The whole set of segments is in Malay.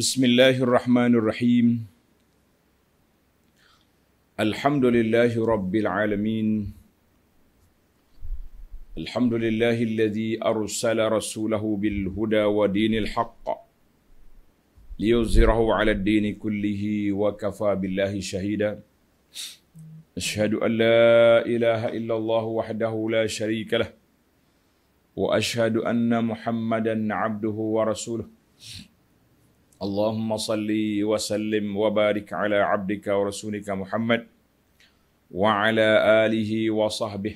بسم الله الرحمن الرحيم الحمد لله رب العالمين الحمد لله الذي أرسل رسوله بالهدى ودين الحق ليظهره على الدين كله وكفى بالله شهيدا أشهد أن لا إله إلا الله وحده لا شريك له وأشهد أن محمدا عبده ورسوله اللهم صل وسلم وبارك على عبدك ورسولك محمد وعلى اله وصحبه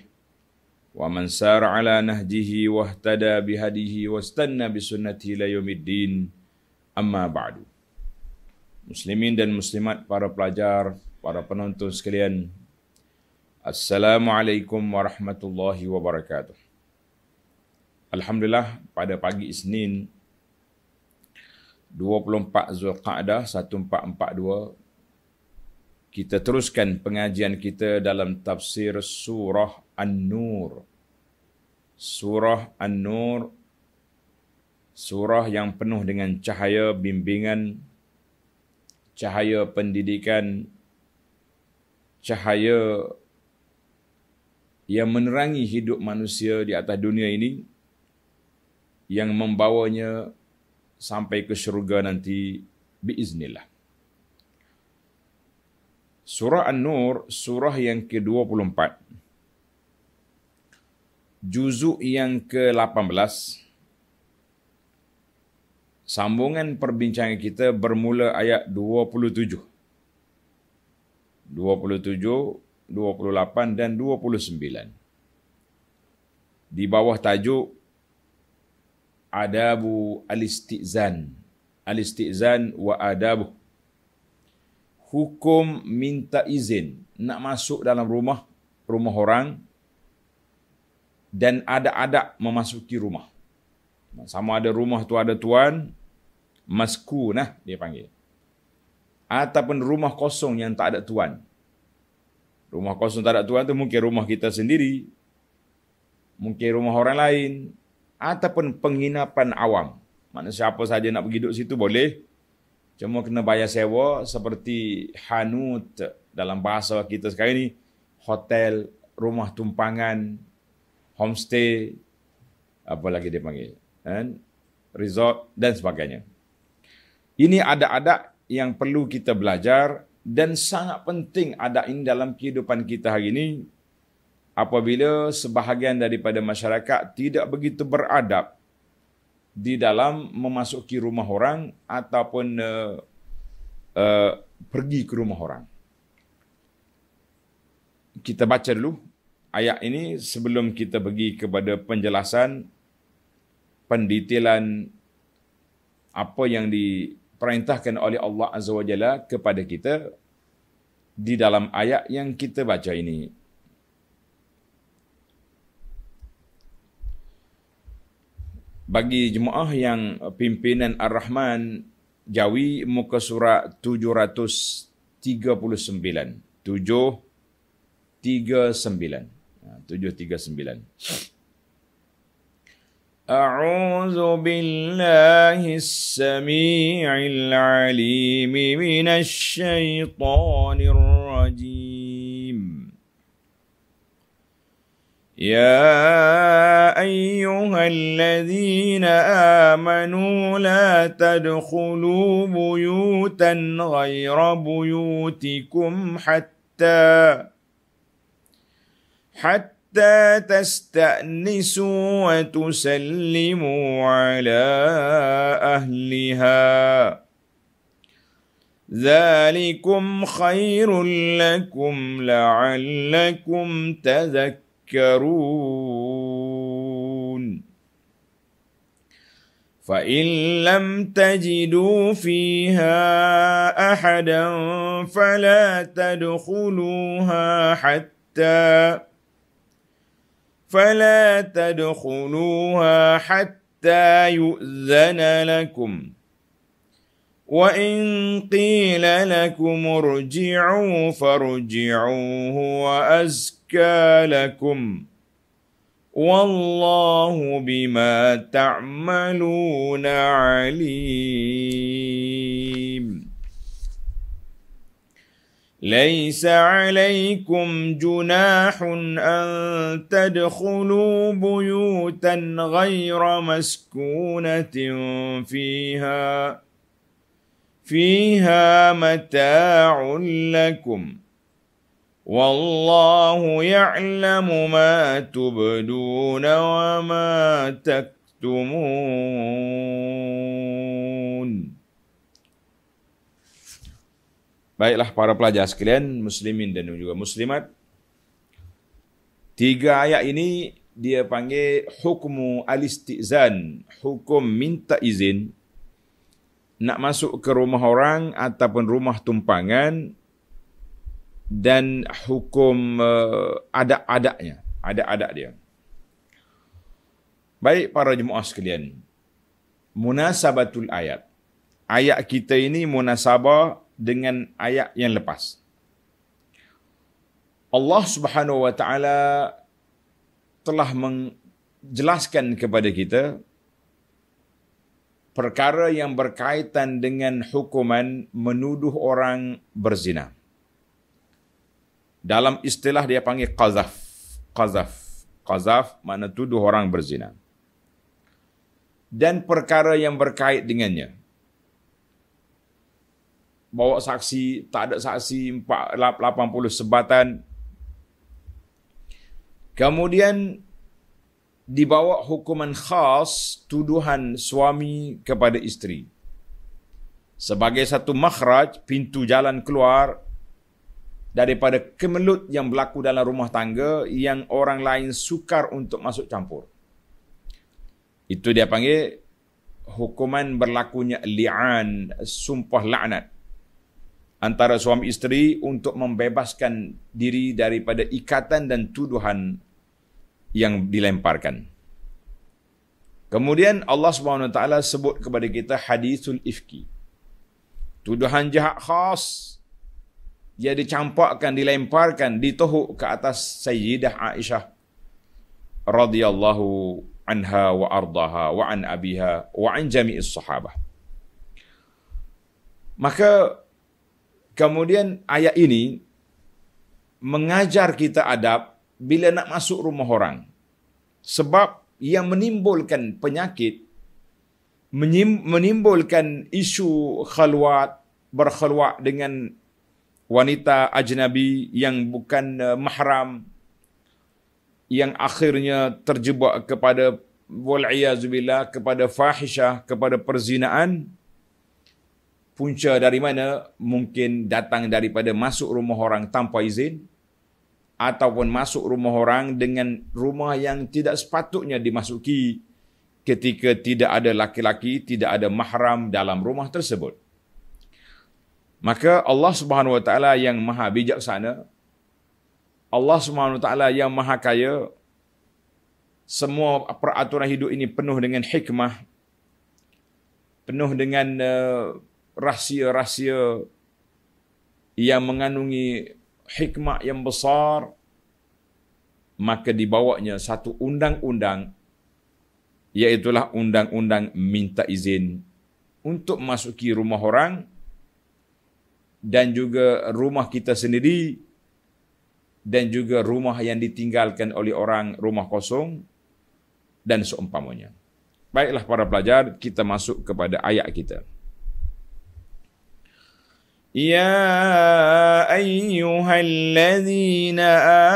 ومن سار على نهجه واهتدى بهديه واستنى بسنته الى يوم الدين اما بعد مسلمين dan muslimat para pelajar para penonton sekalian السلام عليكم ورحمه الله وبركاته الحمد لله pada pagi Isnin 24 Zulqa'dah 1442 kita teruskan pengajian kita dalam tafsir surah An-Nur surah An-Nur surah yang penuh dengan cahaya bimbingan cahaya pendidikan cahaya yang menerangi hidup manusia di atas dunia ini yang membawanya sampai ke syurga nanti biiznillah. Surah An-Nur, surah yang ke-24. Juzuk yang ke-18. Sambungan perbincangan kita bermula ayat 27. 27, 28 dan 29. Di bawah tajuk adabu alistizan alistizan wa adabu hukum minta izin nak masuk dalam rumah rumah orang dan ada adab memasuki rumah sama ada rumah tu ada tuan maskunah dia panggil ataupun rumah kosong yang tak ada tuan rumah kosong tak ada tuan tu mungkin rumah kita sendiri mungkin rumah orang lain ataupun penginapan awam. mana siapa saja nak pergi duduk situ boleh. Cuma kena bayar sewa seperti hanut dalam bahasa kita sekarang ni. Hotel, rumah tumpangan, homestay, apa lagi dia panggil. And resort dan sebagainya. Ini ada-ada yang perlu kita belajar dan sangat penting ada ini dalam kehidupan kita hari ini apabila sebahagian daripada masyarakat tidak begitu beradab di dalam memasuki rumah orang ataupun uh, uh, pergi ke rumah orang. Kita baca dulu ayat ini sebelum kita pergi kepada penjelasan pendetailan apa yang diperintahkan oleh Allah Azza wa Jalla kepada kita di dalam ayat yang kita baca ini. bagi jemaah yang eh, pimpinan Ar-Rahman Jawi muka surat 739 739 739 A'udzu billahi as-sami'il 'alim minasy syaithanir rajim يا ايها الذين امنوا لا تدخلوا بيوتا غير بيوتكم حتى حتى تستأنسوا وتسلموا على أهلها ذلكم خير لكم لعلكم تذكرون تذكرون فإن لم تجدوا فيها أحدا فلا تدخلوها حتى فلا تدخلوها حتى يؤذن لكم وإن قيل لكم ارجعوا فارجعوا وازكوا أشكالكم والله بما تعملون عليم ليس عليكم جناح أن تدخلوا بيوتا غير مسكونة فيها فيها متاع لكم ۖ والله يعلم ما تبدون وما تكتمون Baiklah para pelajar sekalian muslimin dan juga muslimat Tiga ayat ini dia panggil hukmu alistizan hukum minta izin nak masuk ke rumah orang ataupun rumah tumpangan dan hukum uh, adat-adatnya, adat-adat dia. Baik para jemaah sekalian, munasabatul ayat. Ayat kita ini munasabah dengan ayat yang lepas. Allah Subhanahu wa taala telah menjelaskan kepada kita perkara yang berkaitan dengan hukuman menuduh orang berzina. Dalam istilah dia panggil qazaf. Qazaf. Qazaf makna tuduh orang berzina. Dan perkara yang berkait dengannya. Bawa saksi, tak ada saksi, 80 sebatan. Kemudian dibawa hukuman khas tuduhan suami kepada isteri. Sebagai satu makhraj, pintu jalan keluar daripada kemelut yang berlaku dalam rumah tangga yang orang lain sukar untuk masuk campur. Itu dia panggil hukuman berlakunya li'an, sumpah la'nat antara suami isteri untuk membebaskan diri daripada ikatan dan tuduhan yang dilemparkan. Kemudian Allah Swt sebut kepada kita hadisul ifki. Tuduhan jahat khas dia dicampakkan dilemparkan dituhuk ke atas Sayyidah Aisyah radhiyallahu anha wa ardaha wa an abiha wa an jami'is sahabah maka kemudian ayat ini mengajar kita adab bila nak masuk rumah orang sebab yang menimbulkan penyakit menimbulkan isu khalwat berkhalwat dengan wanita ajnabi yang bukan uh, mahram yang akhirnya terjebak kepada wal'iyazubillah, kepada fahishah, kepada perzinaan. Punca dari mana? Mungkin datang daripada masuk rumah orang tanpa izin ataupun masuk rumah orang dengan rumah yang tidak sepatutnya dimasuki ketika tidak ada laki-laki, tidak ada mahram dalam rumah tersebut. Maka Allah Subhanahu Wa Taala yang maha bijaksana, Allah Subhanahu Wa Taala yang maha kaya, semua peraturan hidup ini penuh dengan hikmah, penuh dengan uh, rahsia-rahsia yang mengandungi hikmah yang besar, maka dibawanya satu undang-undang, iaitulah undang-undang minta izin untuk masuki rumah orang, dan juga rumah kita sendiri dan juga rumah yang ditinggalkan oleh orang rumah kosong dan seumpamanya. Baiklah para pelajar, kita masuk kepada ayat kita. يا ايها الذين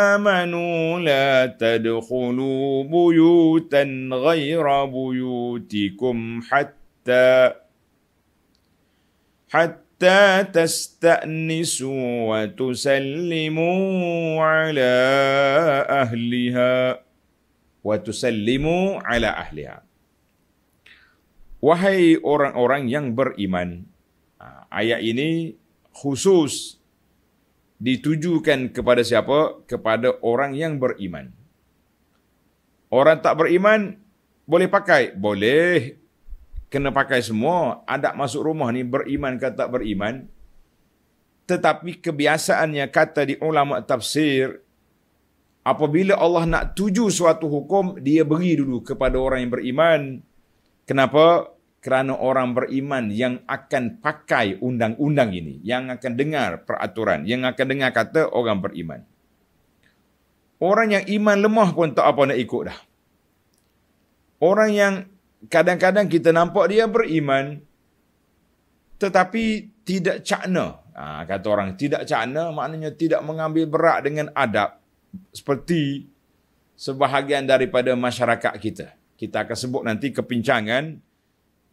امنوا لا تدخلوا بيوتا غير بيوتكم hatta حتى حتى تستأنسوا وتسلموا على أهلها وتسلموا على أهلها Wahai orang-orang yang beriman ha, Ayat ini khusus ditujukan kepada siapa? Kepada orang yang beriman Orang tak beriman boleh pakai? Boleh kena pakai semua, adab masuk rumah ni beriman ke tak beriman. Tetapi kebiasaannya kata di ulama tafsir, apabila Allah nak tuju suatu hukum, dia beri dulu kepada orang yang beriman. Kenapa? Kerana orang beriman yang akan pakai undang-undang ini, yang akan dengar peraturan, yang akan dengar kata orang beriman. Orang yang iman lemah pun tak apa nak ikut dah. Orang yang kadang-kadang kita nampak dia beriman tetapi tidak cakna. Ha, kata orang tidak cakna maknanya tidak mengambil berat dengan adab seperti sebahagian daripada masyarakat kita. Kita akan sebut nanti kepincangan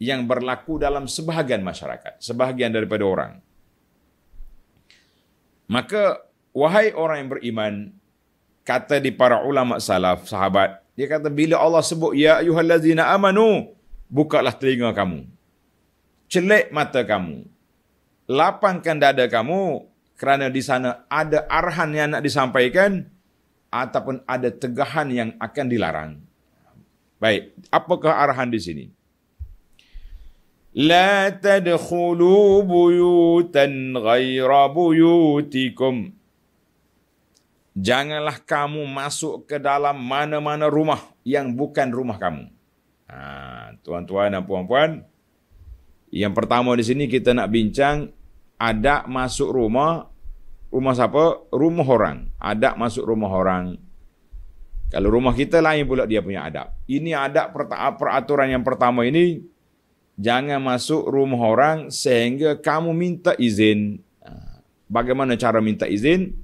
yang berlaku dalam sebahagian masyarakat, sebahagian daripada orang. Maka wahai orang yang beriman kata di para ulama salaf sahabat dia kata bila Allah sebut ya ayyuhallazina amanu bukalah telinga kamu. Celik mata kamu. Lapangkan dada kamu kerana di sana ada arahan yang nak disampaikan ataupun ada tegahan yang akan dilarang. Baik, apakah arahan di sini? La tadkhulu buyutan ghayra buyutikum. Janganlah kamu masuk ke dalam mana-mana rumah yang bukan rumah kamu. Ha, tuan-tuan dan puan-puan, yang pertama di sini kita nak bincang ada masuk rumah rumah siapa? Rumah orang. Ada masuk rumah orang. Kalau rumah kita lain pula dia punya adab. Ini adab peraturan yang pertama ini jangan masuk rumah orang sehingga kamu minta izin. Ha, bagaimana cara minta izin?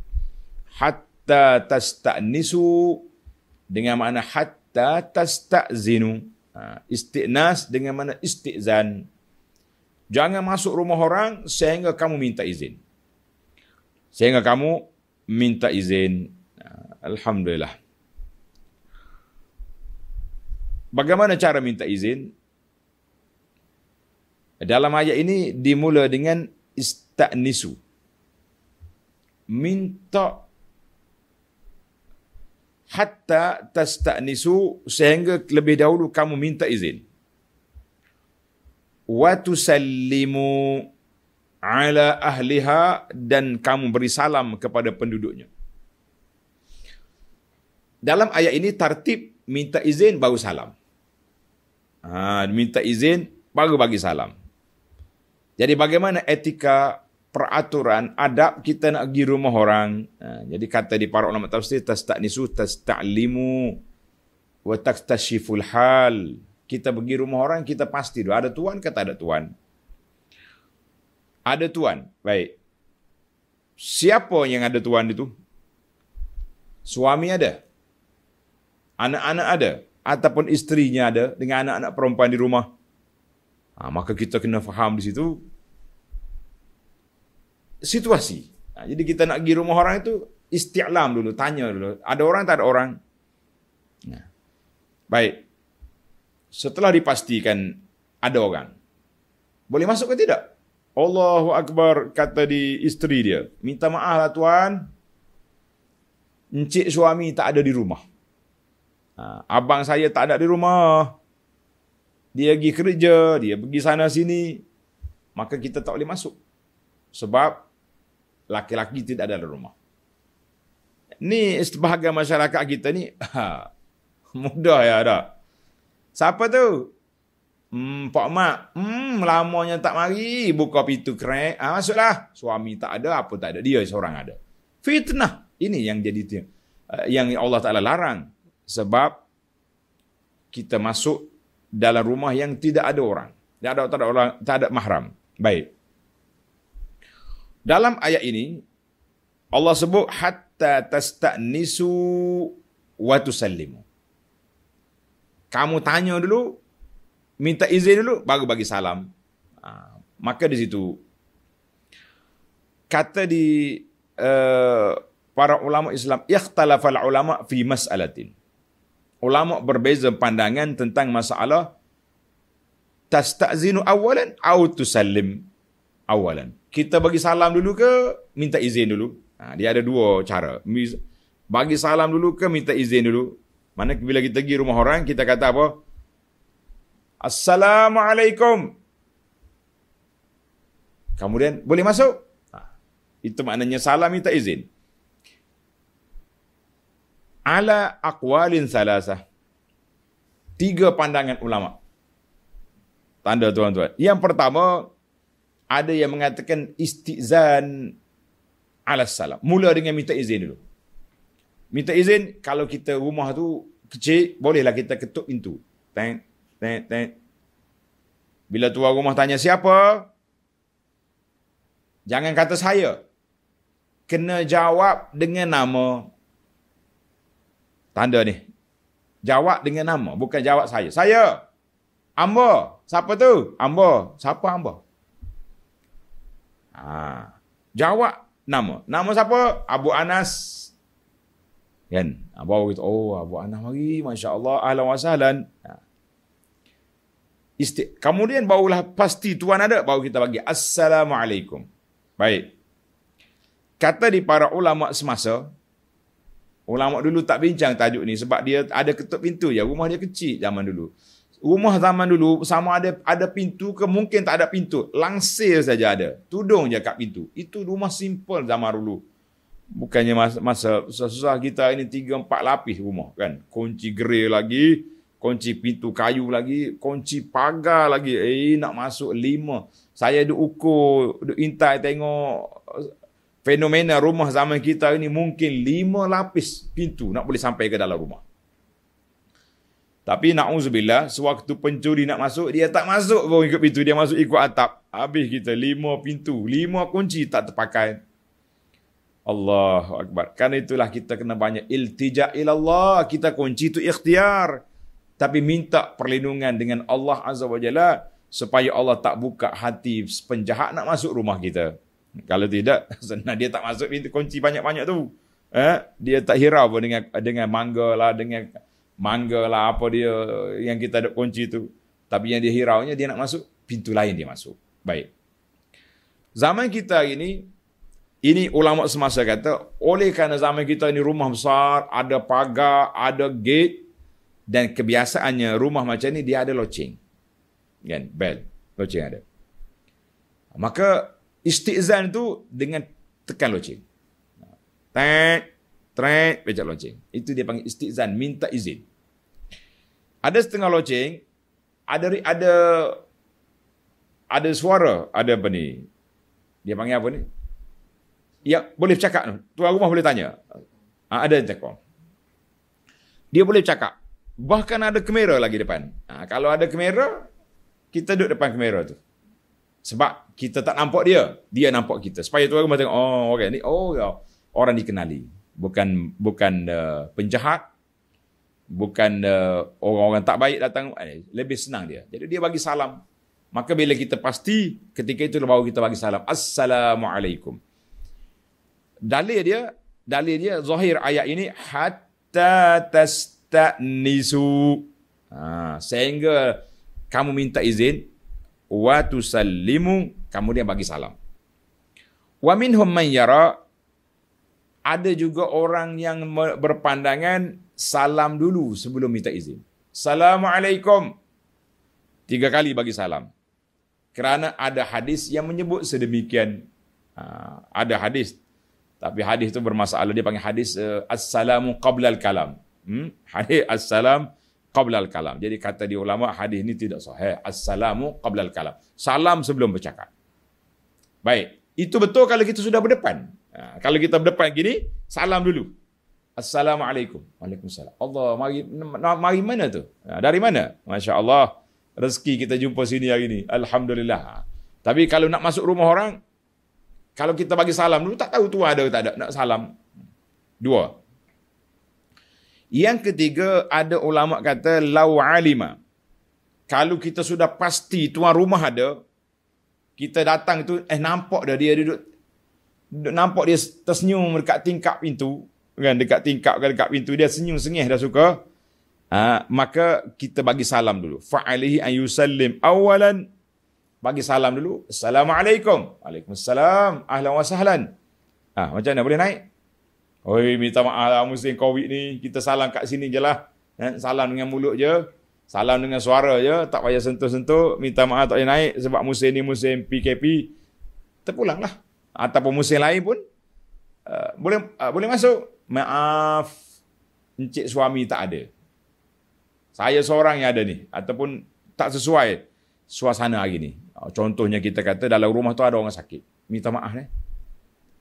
Hatta hatta tastanisu dengan makna hatta tastazinu ha, istiknas dengan makna istizan jangan masuk rumah orang sehingga kamu minta izin sehingga kamu minta izin ha, alhamdulillah bagaimana cara minta izin dalam ayat ini dimula dengan istanisu minta hatta tastanisu sehingga lebih dahulu kamu minta izin wa tusallimu ala ahliha dan kamu beri salam kepada penduduknya dalam ayat ini tertib minta izin baru salam ha, minta izin baru bagi salam jadi bagaimana etika peraturan adab kita nak pergi rumah orang. Ha, jadi kata di para ulama tafsir tastanisu tastalimu wa taktashiful hal. Kita pergi rumah orang kita pasti dulu ada tuan ke tak ada tuan. Ada tuan. Baik. Siapa yang ada tuan itu? Suami ada. Anak-anak ada ataupun isterinya ada dengan anak-anak perempuan di rumah. Ha, maka kita kena faham di situ situasi. Ha, jadi kita nak pergi rumah orang itu isti'lam dulu, tanya dulu. Ada orang tak ada orang? Nah. Ha. Baik. Setelah dipastikan ada orang. Boleh masuk ke tidak? Allahu Akbar kata di isteri dia. Minta maaf lah tuan. Encik suami tak ada di rumah. Ha, abang saya tak ada di rumah. Dia pergi kerja, dia pergi sana sini. Maka kita tak boleh masuk. Sebab laki-laki tidak ada di rumah. Ni sebahagian masyarakat kita ni ha, mudah ya ada. Siapa tu? Hmm, Pak Mak, hmm, lamanya tak mari, buka pintu krek, ha, masuklah. Suami tak ada, apa tak ada, dia seorang ada. Fitnah, ini yang jadi uh, yang Allah Ta'ala larang. Sebab kita masuk dalam rumah yang tidak ada orang. Tidak ada, tak ada orang, tak ada mahram. Baik. Dalam ayat ini Allah sebut hatta tastanisu wa tusallimu. Kamu tanya dulu, minta izin dulu baru bagi salam. Ha, maka di situ kata di uh, para ulama Islam ikhtalafal ulama fi mas'alatin. Ulama berbeza pandangan tentang masalah tastazinu awalan atau tusallim awalan kita bagi salam dulu ke minta izin dulu? Ha, dia ada dua cara. Bagi salam dulu ke minta izin dulu? Mana bila kita pergi rumah orang, kita kata apa? Assalamualaikum. Kemudian, boleh masuk? Ha. Itu maknanya salam minta izin. Ala aqwalin salasah. Tiga pandangan ulama. Tanda tuan-tuan. Yang pertama, ada yang mengatakan istizan ala salam. Mula dengan minta izin dulu. Minta izin kalau kita rumah tu kecil, bolehlah kita ketuk pintu. Tank, tank, tank. Bila tua rumah tanya siapa, jangan kata saya. Kena jawab dengan nama. Tanda ni. Jawab dengan nama, bukan jawab saya. Saya. Amba. Siapa tu? Amba. Siapa Amba? Ha. Jawab nama. Nama siapa? Abu Anas. Kan? Abu Anas oh Abu Anas mari. Masya Allah. Ahlan wa sahlan. Ha. Isti- Kemudian barulah pasti tuan ada. Baru kita bagi. Assalamualaikum. Baik. Kata di para ulama semasa, ulama dulu tak bincang tajuk ni sebab dia ada ketuk pintu je. Rumah dia kecil zaman dulu. Rumah zaman dulu sama ada ada pintu ke mungkin tak ada pintu. Langsir saja ada. Tudung je kat pintu. Itu rumah simple zaman dulu. Bukannya masa, masa susah kita ini tiga empat lapis rumah kan. Kunci grey lagi. Kunci pintu kayu lagi. Kunci pagar lagi. Eh nak masuk lima. Saya duk ukur, duk intai tengok eh, fenomena rumah zaman kita ini mungkin lima lapis pintu nak boleh sampai ke dalam rumah. Tapi na'uzubillah, sewaktu pencuri nak masuk, dia tak masuk pun ikut pintu. Dia masuk ikut atap. Habis kita lima pintu, lima kunci tak terpakai. Allahu Akbar. Kan itulah kita kena banyak iltija ilallah. Kita kunci itu ikhtiar. Tapi minta perlindungan dengan Allah Azza wa Jalla supaya Allah tak buka hati penjahat nak masuk rumah kita. Kalau tidak, senang dia tak masuk pintu kunci banyak-banyak tu. Eh? Dia tak hirau pun dengan, dengan mangga lah, dengan mangga lah apa dia yang kita ada kunci tu. Tapi yang dia hiraunya dia nak masuk, pintu lain dia masuk. Baik. Zaman kita ini, ini ulama semasa kata, oleh kerana zaman kita ini rumah besar, ada pagar, ada gate, dan kebiasaannya rumah macam ni dia ada loceng. Kan? Bell. Loceng ada. Maka istizan tu dengan tekan loceng. Tek, trek, pecat loceng. Itu dia panggil istizan Minta izin. Ada setengah loceng, ada ada ada suara, ada apa ni? Dia panggil apa ni? Ya, boleh cakap. Tuan rumah boleh tanya. Ha, ada yang cakap. Dia boleh cakap. Bahkan ada kamera lagi depan. Ha, kalau ada kamera, kita duduk depan kamera tu. Sebab kita tak nampak dia, dia nampak kita. Supaya tuan rumah tengok, oh, okay. Ni, oh, ya, orang dikenali. Bukan bukan uh, penjahat, bukan uh, orang-orang tak baik datang eh, lebih senang dia jadi dia bagi salam maka bila kita pasti ketika itu baru kita bagi salam assalamualaikum dalil dia dalil dia zahir ayat ini hatta tastanisu ha, sehingga kamu minta izin wa tusallimu kamu dia bagi salam wa minhum man yara ada juga orang yang berpandangan salam dulu sebelum minta izin. Assalamualaikum. Tiga kali bagi salam. Kerana ada hadis yang menyebut sedemikian. Ha, ada hadis. Tapi hadis itu bermasalah. Dia panggil hadis eh, Assalamu Qablal Kalam. Hmm? Hadis Assalam Qablal Kalam. Jadi kata di ulama hadis ini tidak sahih. Assalamu Qablal Kalam. Salam sebelum bercakap. Baik. Itu betul kalau kita sudah berdepan. Ha, kalau kita berdepan gini, salam dulu. Assalamualaikum. Waalaikumsalam. Allah, mari, mari mana tu? Ha, dari mana? Masya Allah, rezeki kita jumpa sini hari ini. Alhamdulillah. Ha. Tapi kalau nak masuk rumah orang, kalau kita bagi salam dulu, tak tahu tua ada atau tak ada. Nak salam. Dua. Yang ketiga, ada ulama kata, Lau alima. Kalau kita sudah pasti tuan rumah ada, kita datang tu, eh nampak dah dia duduk, duduk nampak dia tersenyum dekat tingkap pintu, kan dekat tingkap kan dekat pintu dia senyum sengih dah suka ha, maka kita bagi salam dulu fa'alihi an yusallim awalan bagi salam dulu assalamualaikum waalaikumsalam ahlan wa sahlan ah ha, macam mana boleh naik oi minta maaf lah musim covid ni kita salam kat sini je lah ha, salam dengan mulut je salam dengan suara je tak payah sentuh-sentuh minta maaf tak payah naik sebab musim ni musim PKP terpulang lah ataupun musim lain pun Uh, boleh uh, boleh masuk maaf encik suami tak ada. Saya seorang yang ada ni ataupun tak sesuai suasana hari ni. Ah, contohnya kita kata dalam rumah tu ada orang sakit. Minta maaf eh.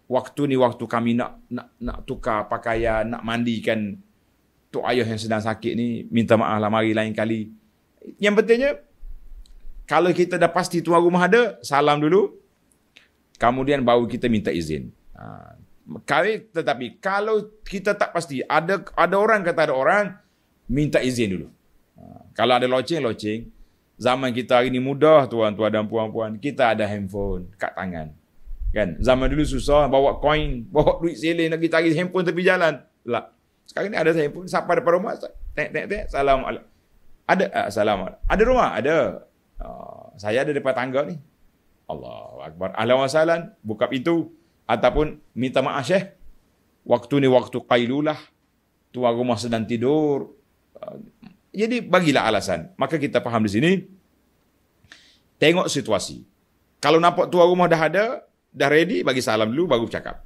Waktu ni waktu kami nak nak nak tukar pakaian, nak mandikan tu ayah yang sedang sakit ni, minta maaf lah mari lain kali. Yang pentingnya kalau kita dah pasti tuan rumah ada, salam dulu. Kemudian baru kita minta izin. Ah, kali tetapi kalau kita tak pasti ada ada orang kata ada orang minta izin dulu. Ha, kalau ada loceng loceng zaman kita hari ini mudah tuan-tuan dan puan-puan kita ada handphone kat tangan. Kan? Zaman dulu susah bawa koin, bawa duit seling nak cari handphone tepi jalan. Lah. Sekarang ni ada handphone siapa depan rumah tek tek tek salam ada ah, salam ada rumah ada oh, saya ada depan tangga ni Allah Akbar. Alhamdulillah, buka pintu. Ataupun minta maaf Syekh. Waktu ni waktu qailulah. Tuan rumah sedang tidur. Eh, jadi bagilah alasan. Maka kita faham di sini. Tengok situasi. Kalau nampak tuan rumah dah ada, dah ready, bagi salam dulu, baru bercakap.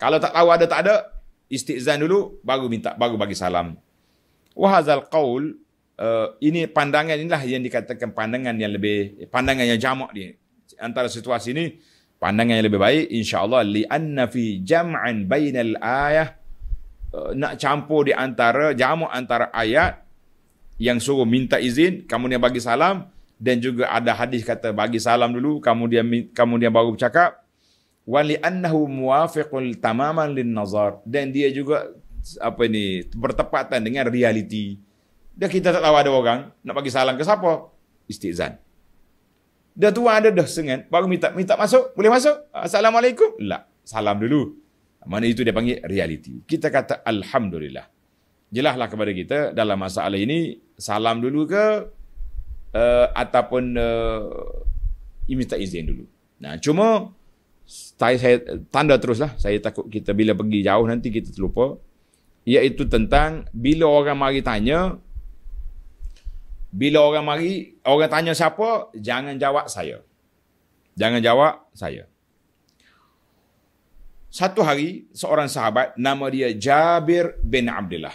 Kalau tak tahu ada tak ada, istiqzan dulu, baru minta, baru bagi salam. Wahazal qawul, eh, ini pandangan inilah yang dikatakan pandangan yang lebih, pandangan yang jamak ni. Antara situasi ni, pandangan yang lebih baik insya Allah li anna fi jam'an bainal ayah eh, nak campur di antara jamak antara ayat yang suruh minta izin Kamu dia bagi salam dan juga ada hadis kata bagi salam dulu Kamu kemudian kemudian baru bercakap wali annahu muwafiqul tamaman lin nazar dan dia juga apa ni bertepatan dengan realiti dan kita tak tahu ada orang nak bagi salam ke siapa istizan Dah tua ada dah sengat. Baru minta, minta masuk. Boleh masuk? Assalamualaikum. Tak. Salam dulu. Mana itu dia panggil reality. Kita kata Alhamdulillah. Jelahlah kepada kita dalam masalah ini. Salam dulu ke? Uh, ataupun uh, minta izin dulu. Nah, cuma saya, saya tanda teruslah. Saya takut kita bila pergi jauh nanti kita terlupa. Iaitu tentang bila orang mari tanya, bila orang mari, orang tanya siapa, jangan jawab saya. Jangan jawab saya. Satu hari, seorang sahabat, nama dia Jabir bin Abdullah.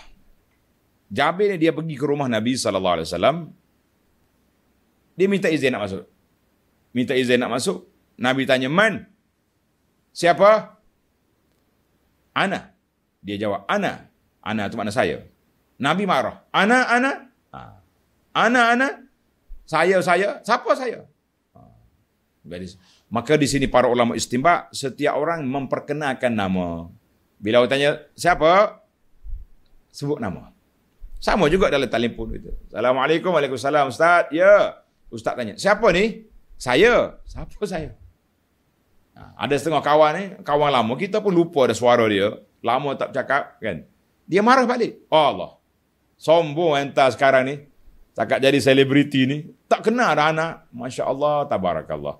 Jabir ni dia pergi ke rumah Nabi SAW. Dia minta izin nak masuk. Minta izin nak masuk. Nabi tanya, man? Siapa? Ana. Dia jawab, Ana. Ana tu mana saya. Nabi marah. Ana, Ana anak-anak, saya-saya, siapa saya? Ha. maka di sini para ulama istimba, setiap orang memperkenalkan nama. Bila orang tanya, siapa? Sebut nama. Sama juga dalam telefon itu. Assalamualaikum, Waalaikumsalam, Ustaz. Ya, Ustaz tanya, siapa ni? Saya. Siapa saya? Ha, ada setengah kawan ni, kawan lama, kita pun lupa ada suara dia. Lama tak cakap, kan? Dia marah balik. Oh Allah. Sombong entah sekarang ni. Takat jadi selebriti ni. Tak kenal dah anak. Masya Allah, tabarakallah.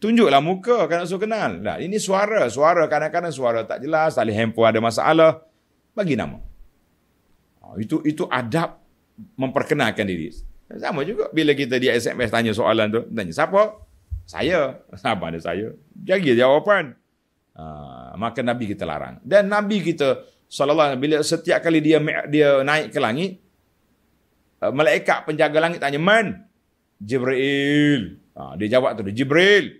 Tunjuklah muka, kan nak suruh kenal. Nah, ini suara, suara. Kadang-kadang suara tak jelas, tali handphone ada masalah. Bagi nama. Ha, itu itu adab memperkenalkan diri. Sama juga bila kita di SMS tanya soalan tu. Tanya, siapa? Saya. Siapa ada saya? Jagi jawapan. Ha, maka Nabi kita larang. Dan Nabi kita, salallahu bila setiap kali dia dia naik ke langit, Eh, malaikat penjaga langit tanya, "Man?" Jibril. Ha, dia jawab tu, "Jibril."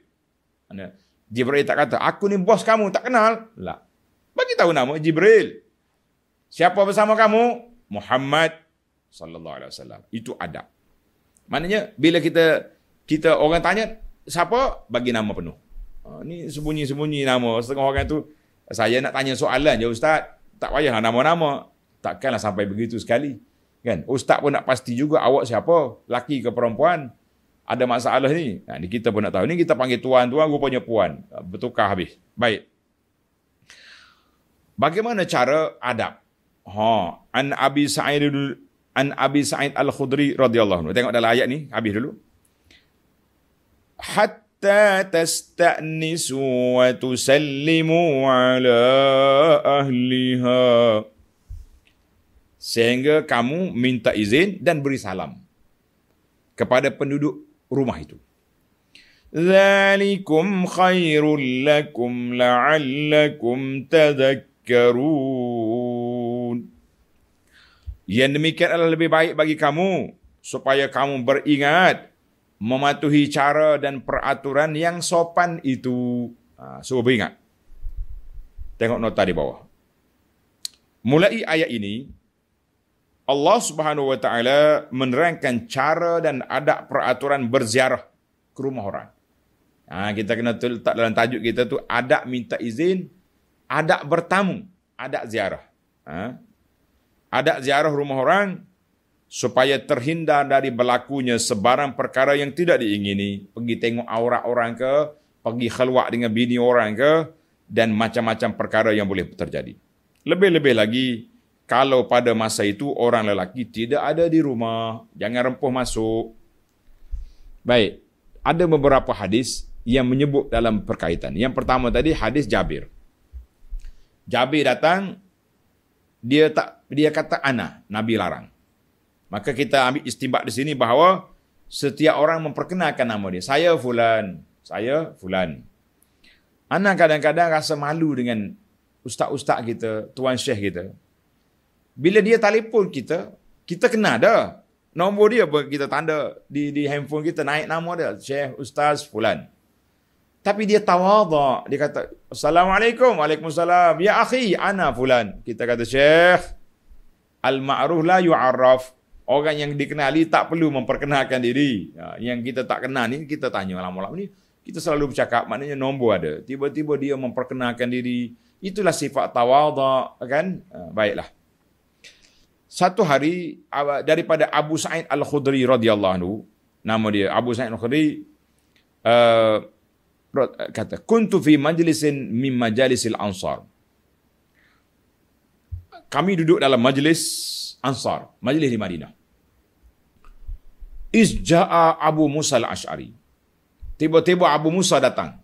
Jibril tak kata, "Aku ni bos kamu, tak kenal." Lah. Bagi tahu nama Jibril. Siapa bersama kamu? Muhammad sallallahu alaihi wasallam. Itu adab. Maknanya bila kita kita orang tanya siapa bagi nama penuh. Ha, ni sembunyi-sembunyi nama setengah orang tu saya nak tanya soalan je ustaz. Tak payahlah nama-nama. Takkanlah sampai begitu sekali. Kan? Ustaz pun nak pasti juga awak siapa? Laki ke perempuan? Ada masalah ni? Nah, ni kita pun nak tahu. Ni kita panggil tuan-tuan, rupanya puan. Ah, bertukar habis. Baik. Bagaimana cara adab? Ha, an Abi Sa'id an Abi Sa'id Al-Khudri radhiyallahu anhu. Tengok dalam ayat ni, habis dulu. Hatta tasta'nisu wa tusallimu ala ahliha sehingga kamu minta izin dan beri salam kepada penduduk rumah itu. Zalikum khairul lakum la'allakum tadhakkarun. Yang demikian adalah lebih baik bagi kamu supaya kamu beringat mematuhi cara dan peraturan yang sopan itu. Ha, so, beringat. Tengok nota di bawah. Mulai ayat ini, Allah Subhanahu wa taala menerangkan cara dan adab peraturan berziarah ke rumah orang. Ha, kita kena letak dalam tajuk kita tu adab minta izin, adab bertamu, adab ziarah. Ha? Adab ziarah rumah orang supaya terhindar dari berlakunya sebarang perkara yang tidak diingini, pergi tengok aurat orang ke, pergi khalwat dengan bini orang ke dan macam-macam perkara yang boleh terjadi. Lebih-lebih lagi kalau pada masa itu orang lelaki tidak ada di rumah, jangan rempuh masuk. Baik, ada beberapa hadis yang menyebut dalam perkaitan. Yang pertama tadi hadis Jabir. Jabir datang, dia tak dia kata ana, Nabi larang. Maka kita ambil istimbak di sini bahawa setiap orang memperkenalkan nama dia. Saya Fulan, saya Fulan. Ana kadang-kadang rasa malu dengan ustaz-ustaz kita, tuan syekh kita bila dia telefon kita, kita kena ada nombor dia pun kita tanda di di handphone kita naik nama dia Syekh Ustaz fulan. Tapi dia tawadha, dia kata assalamualaikum, waalaikumsalam. Ya akhi, ana fulan. Kita kata Syekh al-ma'ruf la yu'arraf. Orang yang dikenali tak perlu memperkenalkan diri. Ya, yang kita tak kenal ni kita tanya lama-lama ni. Kita selalu bercakap, maknanya nombor ada. Tiba-tiba dia memperkenalkan diri. Itulah sifat tawadha, kan? Ah, baiklah satu hari daripada Abu Sa'id Al-Khudri radhiyallahu anhu nama dia Abu Sa'id Al-Khudri uh, kata kuntu fi majlisin min majalisil ansar kami duduk dalam majlis ansar majlis di Madinah Isjaa Abu Musa Al-Ash'ari tiba-tiba Abu Musa datang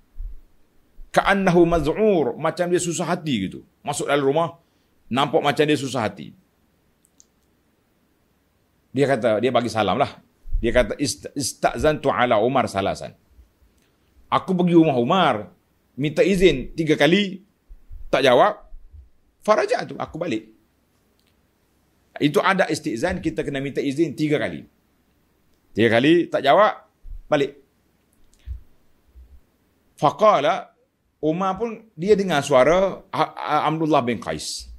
ka'annahu maz'ur macam dia susah hati gitu masuk dalam rumah nampak macam dia susah hati dia kata dia bagi salam lah. Dia kata istazan tu ala Umar salasan. Aku pergi rumah Umar minta izin tiga kali tak jawab. Faraja tu aku balik. Itu ada istizan kita kena minta izin tiga kali. Tiga kali tak jawab balik. Faqala Umar pun dia dengar suara Abdullah bin Qais.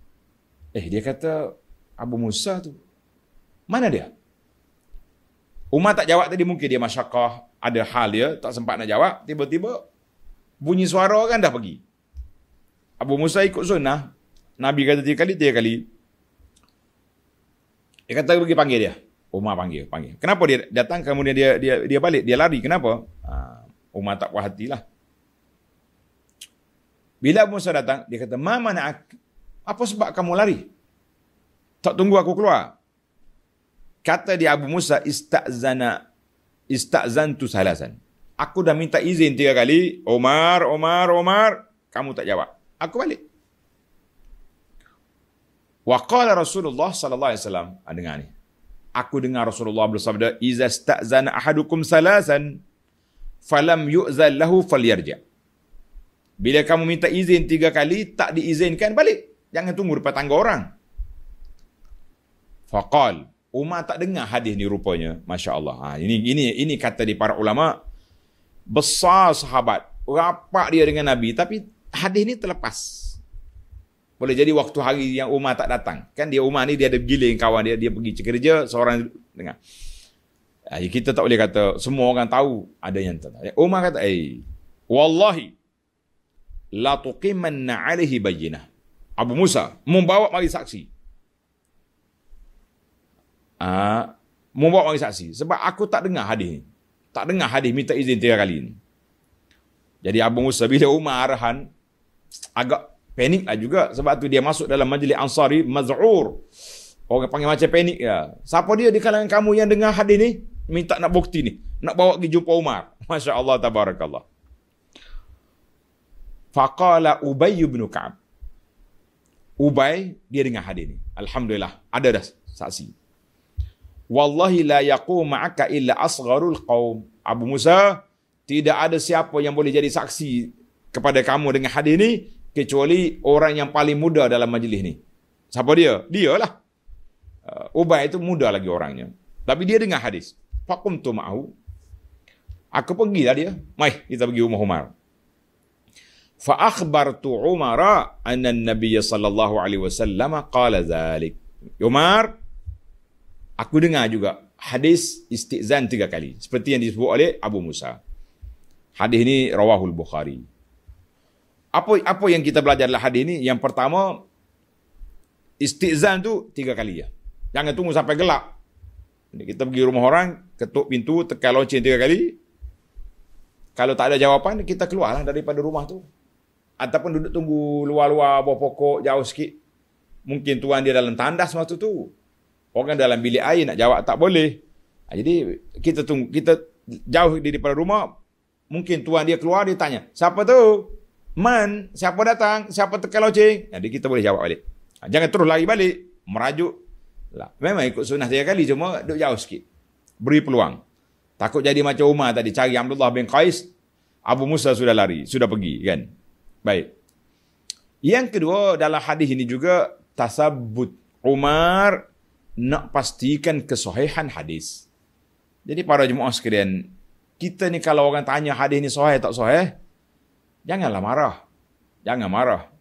Eh dia kata Abu Musa tu mana dia? Umar tak jawab tadi mungkin dia masyakah ada hal dia tak sempat nak jawab tiba-tiba bunyi suara kan dah pergi Abu Musa ikut sunnah Nabi kata tiga kali tiga kali dia kata pergi panggil dia Umar panggil panggil kenapa dia datang kemudian dia dia dia balik dia lari kenapa uh, Umar tak puas hatilah bila Abu Musa datang dia kata mana apa sebab kamu lari tak tunggu aku keluar kata di Abu Musa istazana istazantu salasan. Aku dah minta izin tiga kali, Omar, Omar, Omar, kamu tak jawab. Aku balik. Wa qala Rasulullah sallallahu alaihi wasallam, ah, dengar ni. Aku dengar Rasulullah bersabda, "Iza stazana ahadukum salasan, falam yu'zal lahu falyarja." Bila kamu minta izin tiga kali, tak diizinkan, balik. Jangan tunggu depan tangga orang. Faqal, Umar tak dengar hadis ni rupanya. Masya Allah. Ha, ini, ini, ini kata di para ulama. Besar sahabat. Rapat dia dengan Nabi. Tapi hadis ni terlepas. Boleh jadi waktu hari yang Umar tak datang. Kan dia Umar ni dia ada giling kawan dia. Dia pergi kerja. Seorang dengar. Ha, ya, kita tak boleh kata semua orang tahu ada yang tak tahu. Ya, Umar kata, eh, Wallahi, la tuqimanna alihi bayinah. Abu Musa membawa mari saksi uh, ah, membawa orang saksi. Sebab aku tak dengar hadis ni. Tak dengar hadis minta izin tiga kali ni. Jadi Abu Musa bila Umar arahan, agak panik lah juga. Sebab tu dia masuk dalam majlis Ansari, Maz'ur. Orang panggil macam panik lah. Siapa dia di kalangan kamu yang dengar hadis ni? Minta nak bukti ni. Nak bawa pergi jumpa Umar. Masya Allah, Tabarakallah. Faqala Ubay bin Ka'ab. Ubay, dia dengar hadis ni. Alhamdulillah, ada dah saksi wallahi la yaqum ma'aka illa asgharul qaum Abu Musa tidak ada siapa yang boleh jadi saksi kepada kamu dengan hadis ini kecuali orang yang paling muda dalam majlis ni siapa dia dialah uh, Ubay itu muda lagi orangnya tapi dia dengar hadis faqum tu mau aku pergi lah dia mai kita pergi rumah Umar fa akhbartu Umara an-nabiy sallallahu alaihi wasallam qala Zalik Umar Aku dengar juga hadis istiqzan tiga kali. Seperti yang disebut oleh Abu Musa. Hadis ini rawahul Bukhari. Apa apa yang kita belajar dalam hadis ini? Yang pertama, istiqzan tu tiga kali ya. Jangan tunggu sampai gelap. Kita pergi rumah orang, ketuk pintu, tekan lonceng tiga kali. Kalau tak ada jawapan, kita keluarlah daripada rumah tu. Ataupun duduk tunggu luar-luar, bawah pokok, jauh sikit. Mungkin tuan dia dalam tandas waktu tu orang dalam bilik air nak jawab tak boleh. Ha, jadi kita tunggu kita jauh daripada rumah mungkin tuan dia keluar dia tanya, "Siapa tu? Man, siapa datang? Siapa tekan loceng?" Jadi kita boleh jawab balik. Ha, jangan terus lari balik, merajuk. Lah, memang ikut sunnah tiga kali cuma duduk jauh sikit. Beri peluang. Takut jadi macam Umar tadi cari Abdullah bin Qais, Abu Musa sudah lari, sudah pergi kan. Baik. Yang kedua dalam hadis ini juga tasabbut Umar nak pastikan kesahihan hadis. Jadi para jemaah sekalian, kita ni kalau orang tanya hadis ni sahih tak sahih, janganlah marah. Jangan marah.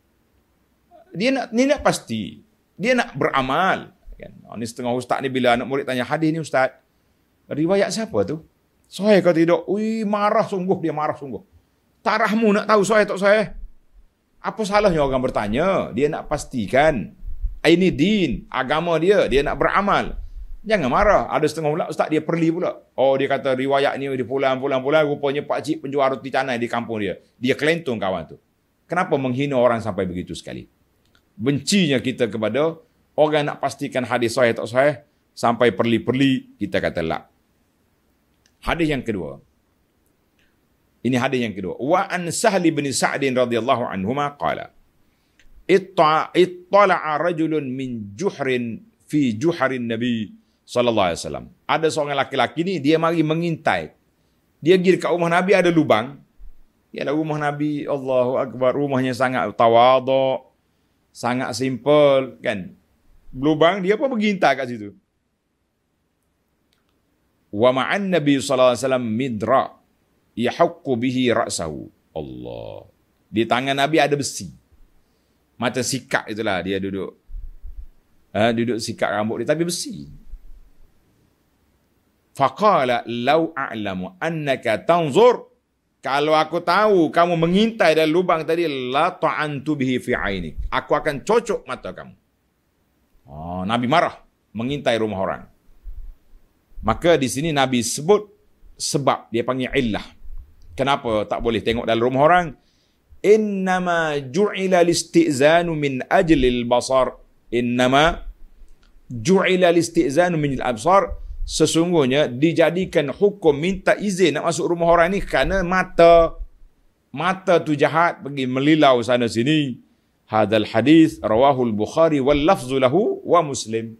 Dia nak ni nak pasti. Dia nak beramal. Kan? Ini oh, setengah ustaz ni bila anak murid tanya hadis ni ustaz, riwayat siapa tu? Sahih kau tidak? Ui, marah sungguh dia marah sungguh. Tarahmu nak tahu sahih tak sahih? Apa salahnya orang bertanya? Dia nak pastikan. Ini din, agama dia, dia nak beramal. Jangan marah. Ada setengah pula, ustaz dia perli pula. Oh, dia kata riwayat ni, dia pulang, pulang, pulang. Rupanya Pak Cik penjual roti canai di kampung dia. Dia kelentung kawan tu. Kenapa menghina orang sampai begitu sekali? Bencinya kita kepada orang nak pastikan hadis sahih atau sahih sampai perli-perli kita kata lak. Hadis yang kedua. Ini hadis yang kedua. Wa an Sahli bin Sa'd radhiyallahu anhu ma ittala'a rajulun min juhrin fi juharin nabi sallallahu alaihi wasallam ada seorang laki-laki ni dia mari mengintai dia pergi dekat rumah nabi ada lubang Ya ialah rumah nabi Allahu akbar rumahnya sangat tawaduk sangat simple kan lubang dia pun mengintai kat situ wa ma'an nabi sallallahu alaihi wasallam midra yahuqqu bihi Allah di tangan nabi ada besi Mata sikap itulah dia duduk. Ha, duduk sikap rambut dia tapi besi. Faqala lau a'lamu annaka tanzur kalau aku tahu kamu mengintai dalam lubang tadi la ta'antu bihi fi aini. Aku akan cocok mata kamu. Oh, Nabi marah mengintai rumah orang. Maka di sini Nabi sebut sebab dia panggil illah. Kenapa tak boleh tengok dalam rumah orang? innama ju'ila listi'zanu min ajli al-basar innama ju'ila listi'zanu min al-absar sesungguhnya dijadikan hukum minta izin nak masuk rumah orang ni kerana mata mata tu jahat pergi melilau sana sini hadal hadis rawahul bukhari wal lafzu lahu wa muslim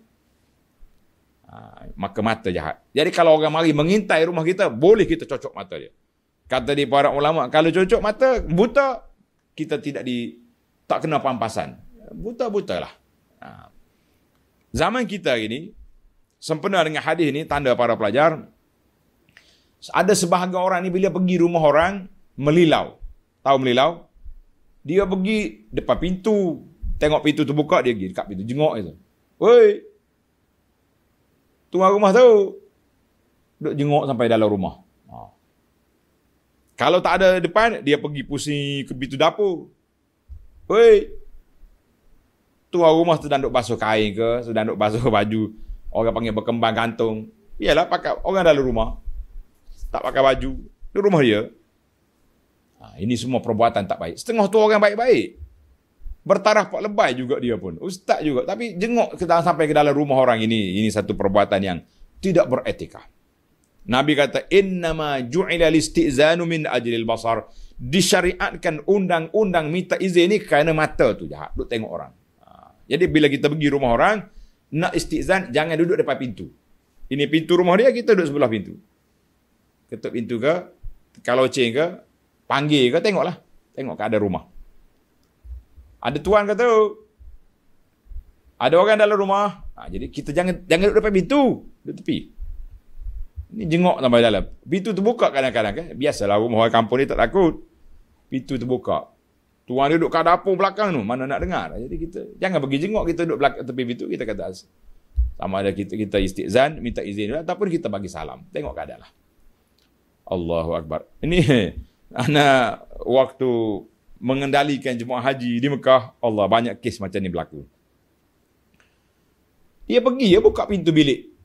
ha, maka mata jahat. Jadi kalau orang mari mengintai rumah kita, boleh kita cocok mata dia. Kata di para ulama, kalau cocok mata, buta, kita tidak di tak kena pampasan. Buta-buta lah. Ha. Zaman kita ini, sempena dengan hadis ini, tanda para pelajar, ada sebahagian orang ini bila pergi rumah orang, melilau. Tahu melilau? Dia pergi depan pintu, tengok pintu tu buka dia pergi dekat pintu, jengok itu. Woi, tunggu rumah tahu. Duduk jengok sampai dalam rumah. Kalau tak ada depan, dia pergi pusing ke pintu dapur. Hei. Tuan rumah sedang duk basuh kain ke, sedang duk basuh baju. Orang panggil berkembang gantung. iyalah, pakai orang dalam rumah. Tak pakai baju. Di rumah dia. Ha, ini semua perbuatan tak baik. Setengah tu orang baik-baik. Bertaraf pak lebay juga dia pun. Ustaz juga. Tapi jenguk ke dalam, sampai ke dalam rumah orang ini. Ini satu perbuatan yang tidak beretika. Nabi kata innama ju'ila listizanu min ajlil basar. Disyariatkan undang-undang minta izin ni kerana mata tu jahat. Duk tengok orang. Ha. Jadi bila kita pergi rumah orang, nak istizan, jangan duduk depan pintu. Ini pintu rumah dia, kita duduk sebelah pintu. Ketuk pintu ke, kalau cing ke, panggil ke, tengoklah. Tengok ada rumah. Ada tuan kata, oh, ada orang dalam rumah. Ha, jadi kita jangan jangan duduk depan pintu, duduk tepi. Ini jengok sampai dalam. Pintu terbuka kadang-kadang kan. Biasalah rumah orang kampung ni tak takut. Pintu terbuka. Tuan duduk kat dapur belakang tu. Mana nak dengar. Jadi kita jangan pergi jengok. Kita duduk belakang tepi pintu. Kita kata sama ada kita, kita istiqzan. Minta izin. Ataupun kita bagi salam. Tengok keadaan lah. Allahu Akbar. Ini anak waktu mengendalikan jemaah haji di Mekah. Allah banyak kes macam ni berlaku. Dia pergi. Dia buka pintu bilik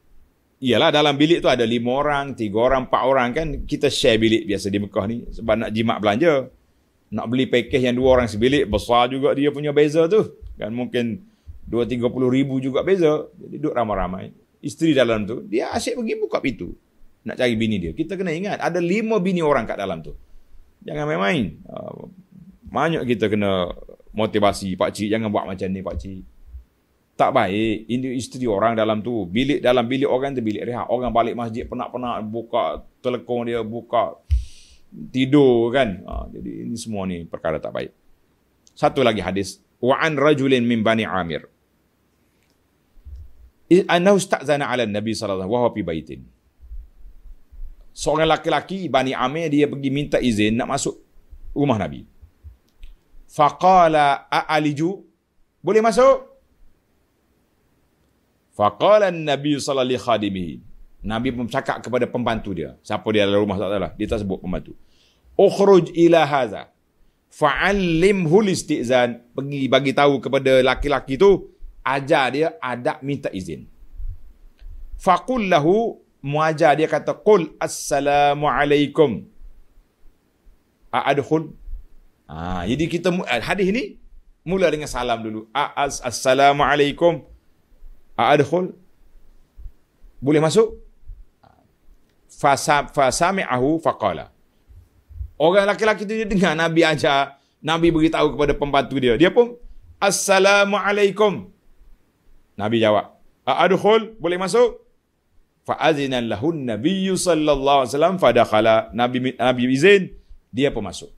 ialah dalam bilik tu ada lima orang, tiga orang, empat orang kan. Kita share bilik biasa di Mekah ni. Sebab nak jimat belanja. Nak beli pakej yang dua orang sebilik. Besar juga dia punya beza tu. Kan mungkin dua tiga puluh ribu juga beza. Jadi duduk ramai-ramai. Isteri dalam tu. Dia asyik pergi buka pintu. Nak cari bini dia. Kita kena ingat. Ada lima bini orang kat dalam tu. Jangan main-main. Ah, banyak kita kena motivasi pakcik. Jangan buat macam ni pakcik tak baik ini isteri orang dalam tu bilik dalam bilik orang tu bilik rehat orang balik masjid penat-penat buka telekong dia buka tidur kan ha, jadi ini semua ni perkara tak baik satu lagi hadis wa an rajulin min bani amir anahu sta'zana 'ala nabi sallallahu alaihi wasallam wa huwa fi seorang lelaki bani amir dia pergi minta izin nak masuk rumah nabi faqala a'aliju boleh masuk Faqala Nabi sallallahu alaihi khadimihi. Nabi bercakap kepada pembantu dia. Siapa dia dalam rumah tak lah. Dia tak sebut pembantu. Ukhruj ila hadha. Fa'allimhu listi'zan. Pergi bagi tahu kepada laki-laki tu. Ajar dia adab minta izin. Faqul lahu. Muajar dia kata. Qul assalamualaikum. A'adhul. Ah. jadi kita eh, hadis ni. Mula dengan salam dulu. A'as assalamualaikum. Assalamualaikum adkhul boleh masuk fasami'ahu faqala orang laki-laki tu dia dengar nabi ajar nabi beritahu kepada pembantu dia dia pun assalamualaikum nabi jawab adkhul boleh masuk fa azina lahun nabiy sallallahu alaihi wasallam fa dakhala nabi nabi izin dia pun masuk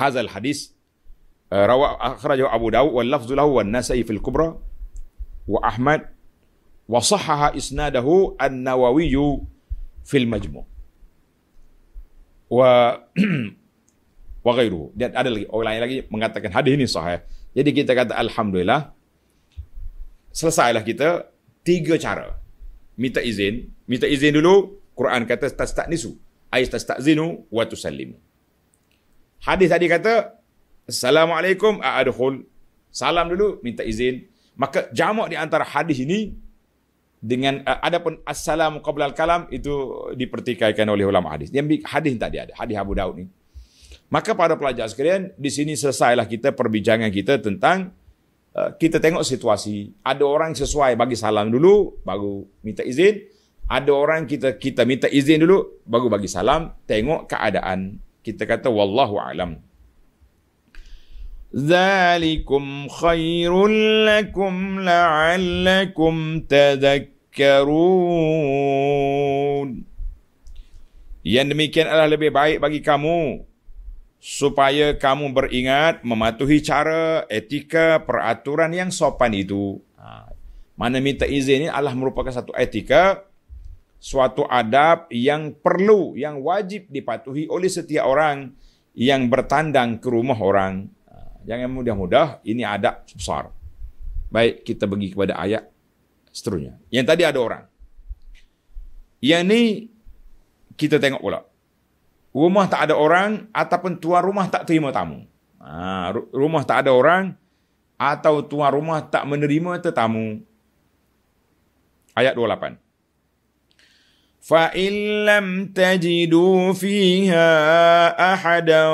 hazal hadis eh, rawa akhrajahu abu daud wal lafzu lahu wan nasai fil kubra wa Ahmad wa sahaha isnadahu An-Nawawi fil majmu wa wa ghairu dan ada lagi orang lain lagi mengatakan hadis ini sahih jadi kita kata alhamdulillah selesailah kita tiga cara minta izin minta izin dulu Quran kata tastanisu ayat tastazinu wa tusallim hadis tadi kata assalamualaikum a'adkhul salam dulu minta izin Maka jamak di antara hadis ini dengan uh, adapun assalamu qabla kalam itu dipertikaikan oleh ulama hadis. Yang hadis tak ada, hadis Abu Daud ni. Maka pada pelajar sekalian, di sini selesailah kita perbincangan kita tentang uh, kita tengok situasi, ada orang sesuai bagi salam dulu baru minta izin, ada orang kita kita minta izin dulu baru bagi salam, tengok keadaan. Kita kata wallahu alam. ذلكم خير لكم لعلكم تذكرون yang demikian adalah lebih baik bagi kamu supaya kamu beringat mematuhi cara etika peraturan yang sopan itu ha. mana minta izin ini adalah merupakan satu etika suatu adab yang perlu yang wajib dipatuhi oleh setiap orang yang bertandang ke rumah orang Jangan mudah-mudah, ini ada besar. Baik, kita pergi kepada ayat seterusnya. Yang tadi ada orang. Yang ni, kita tengok pula. Rumah tak ada orang, ataupun tuan rumah tak terima tamu. Ha, rumah tak ada orang, atau tuan rumah tak menerima tetamu. Ayat 28. فإن لم تجدوا فيها أحدا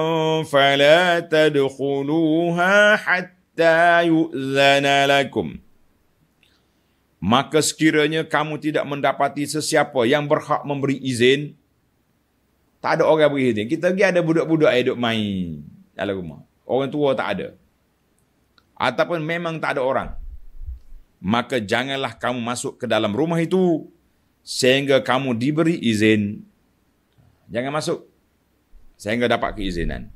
فلا تدخلوها حتى يؤذن لكم Maka sekiranya kamu tidak mendapati sesiapa yang berhak memberi izin, tak ada orang beri izin. Kita pergi ada budak-budak yang duduk main dalam rumah. Orang tua tak ada. Ataupun memang tak ada orang. Maka janganlah kamu masuk ke dalam rumah itu sehingga kamu diberi izin. Jangan masuk sehingga dapat keizinan.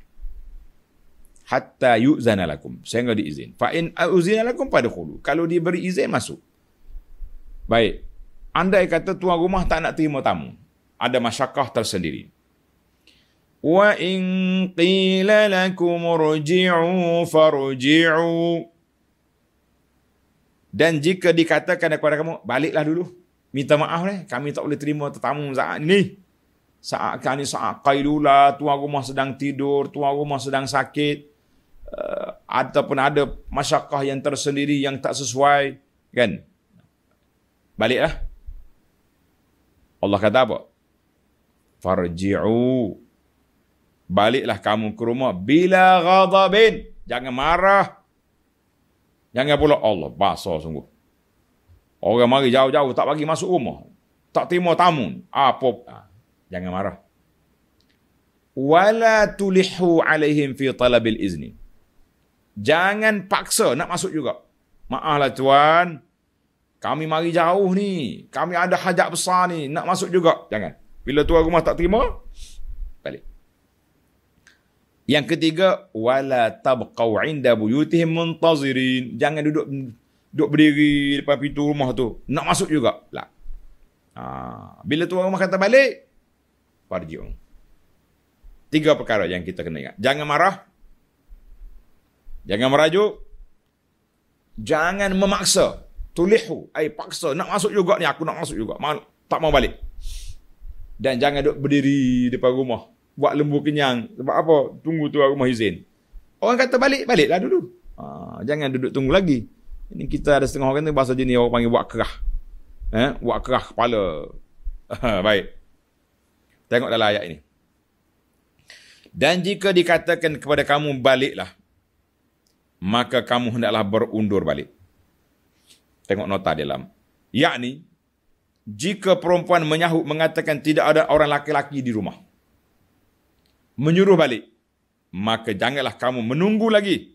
Hatta yu'zana lakum. Sehingga diizin. Fa'in uzina lakum pada khulu. Kalau diberi izin, masuk. Baik. Andai kata tuan rumah tak nak terima tamu. Ada masyakah tersendiri. Wa in qila lakum ruji'u faruji'u. Dan jika dikatakan kepada kamu, baliklah dulu. Minta maaf ni. Kami tak boleh terima tetamu saat ni. Saat kali saat kailula. Tuan rumah sedang tidur. Tuan rumah sedang sakit. Uh, ataupun ada masyarakat yang tersendiri yang tak sesuai. Kan? Baliklah. Allah kata apa? Farji'u. Baliklah kamu ke rumah. Bila ghadabin. Jangan marah. Jangan pula Allah. Basah sungguh. Orang mari jauh-jauh tak bagi masuk rumah. Tak terima tamu. Apa? Ha, jangan marah. Wala tulihu alaihim fi talabil izni. Jangan paksa nak masuk juga. Maaflah tuan. Kami mari jauh ni. Kami ada hajat besar ni. Nak masuk juga. Jangan. Bila tuan rumah tak terima, balik. Yang ketiga, wala tabqau inda buyutihim muntazirin. Jangan duduk duk berdiri depan pintu rumah tu. Nak masuk juga. Lah. Ha. Bila tuan rumah kata balik, parjiung. Tiga perkara yang kita kena ingat. Jangan marah. Jangan merajuk. Jangan memaksa. Tulihu. Ay, paksa. Nak masuk juga ni. Aku nak masuk juga. Mal, tak mau balik. Dan jangan duduk berdiri depan rumah. Buat lembu kenyang. Sebab apa? Tunggu tuan rumah izin. Orang kata balik, baliklah dulu. Ha, jangan duduk tunggu lagi. Ini kita ada setengah orang ni bahasa jenis orang panggil buat kerah. Eh, buat kerah kepala. Baik. Tengok dalam ayat ini. Dan jika dikatakan kepada kamu baliklah, maka kamu hendaklah berundur balik. Tengok nota di dalam. Yakni, jika perempuan menyahut mengatakan tidak ada orang laki-laki di rumah, menyuruh balik, maka janganlah kamu menunggu lagi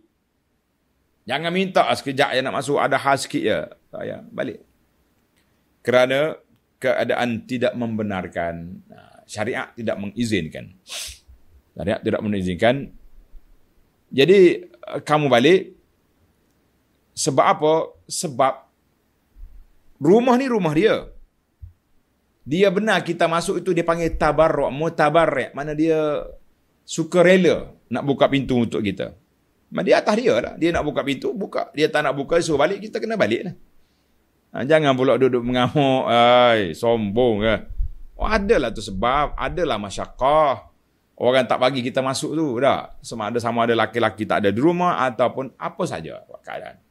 Jangan minta sekejap yang nak masuk ada hal sikit je. Tak payah. Balik. Kerana keadaan tidak membenarkan. Syariat tidak mengizinkan. Syariat tidak mengizinkan. Jadi eh, kamu balik. Sebab apa? Sebab rumah ni rumah dia. Dia benar kita masuk itu dia panggil tabarruk, mutabarruk. Mana dia suka rela nak buka pintu untuk kita. Mak dia atas dia lah. Dia nak buka pintu, buka. Dia tak nak buka, suruh balik, kita kena balik lah. Ha, jangan pula duduk mengamuk. Ay, sombong ke. Oh, adalah tu sebab. Adalah masyarakat. Orang tak bagi kita masuk tu. Dah. Sama ada sama ada laki-laki tak ada di rumah. Ataupun apa saja keadaan.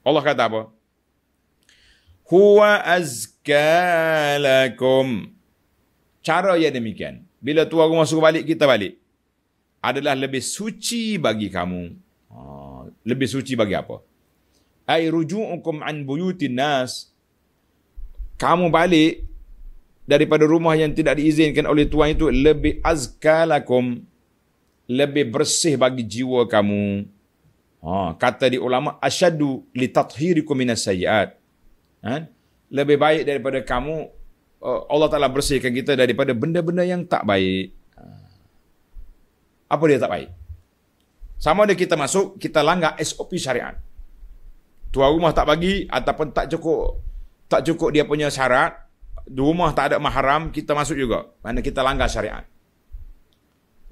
Allah kata apa? Huwa azkalakum. Cara yang demikian. Bila tuan rumah suruh balik, kita balik adalah lebih suci bagi kamu. Ah, lebih suci bagi apa? Ay ruju'ukum an buyutin nas. Kamu balik daripada rumah yang tidak diizinkan oleh tuan itu lebih azkalakum lebih bersih bagi jiwa kamu. Ha, kata di ulama asyadu li tathhirikum minas sayiat. Ha? Lebih baik daripada kamu uh, Allah Taala bersihkan kita daripada benda-benda yang tak baik apa dia tak baik? Sama ada kita masuk, kita langgar SOP syariat. Tua rumah tak bagi ataupun tak cukup tak cukup dia punya syarat, di rumah tak ada mahram, kita masuk juga. Mana kita langgar syariat.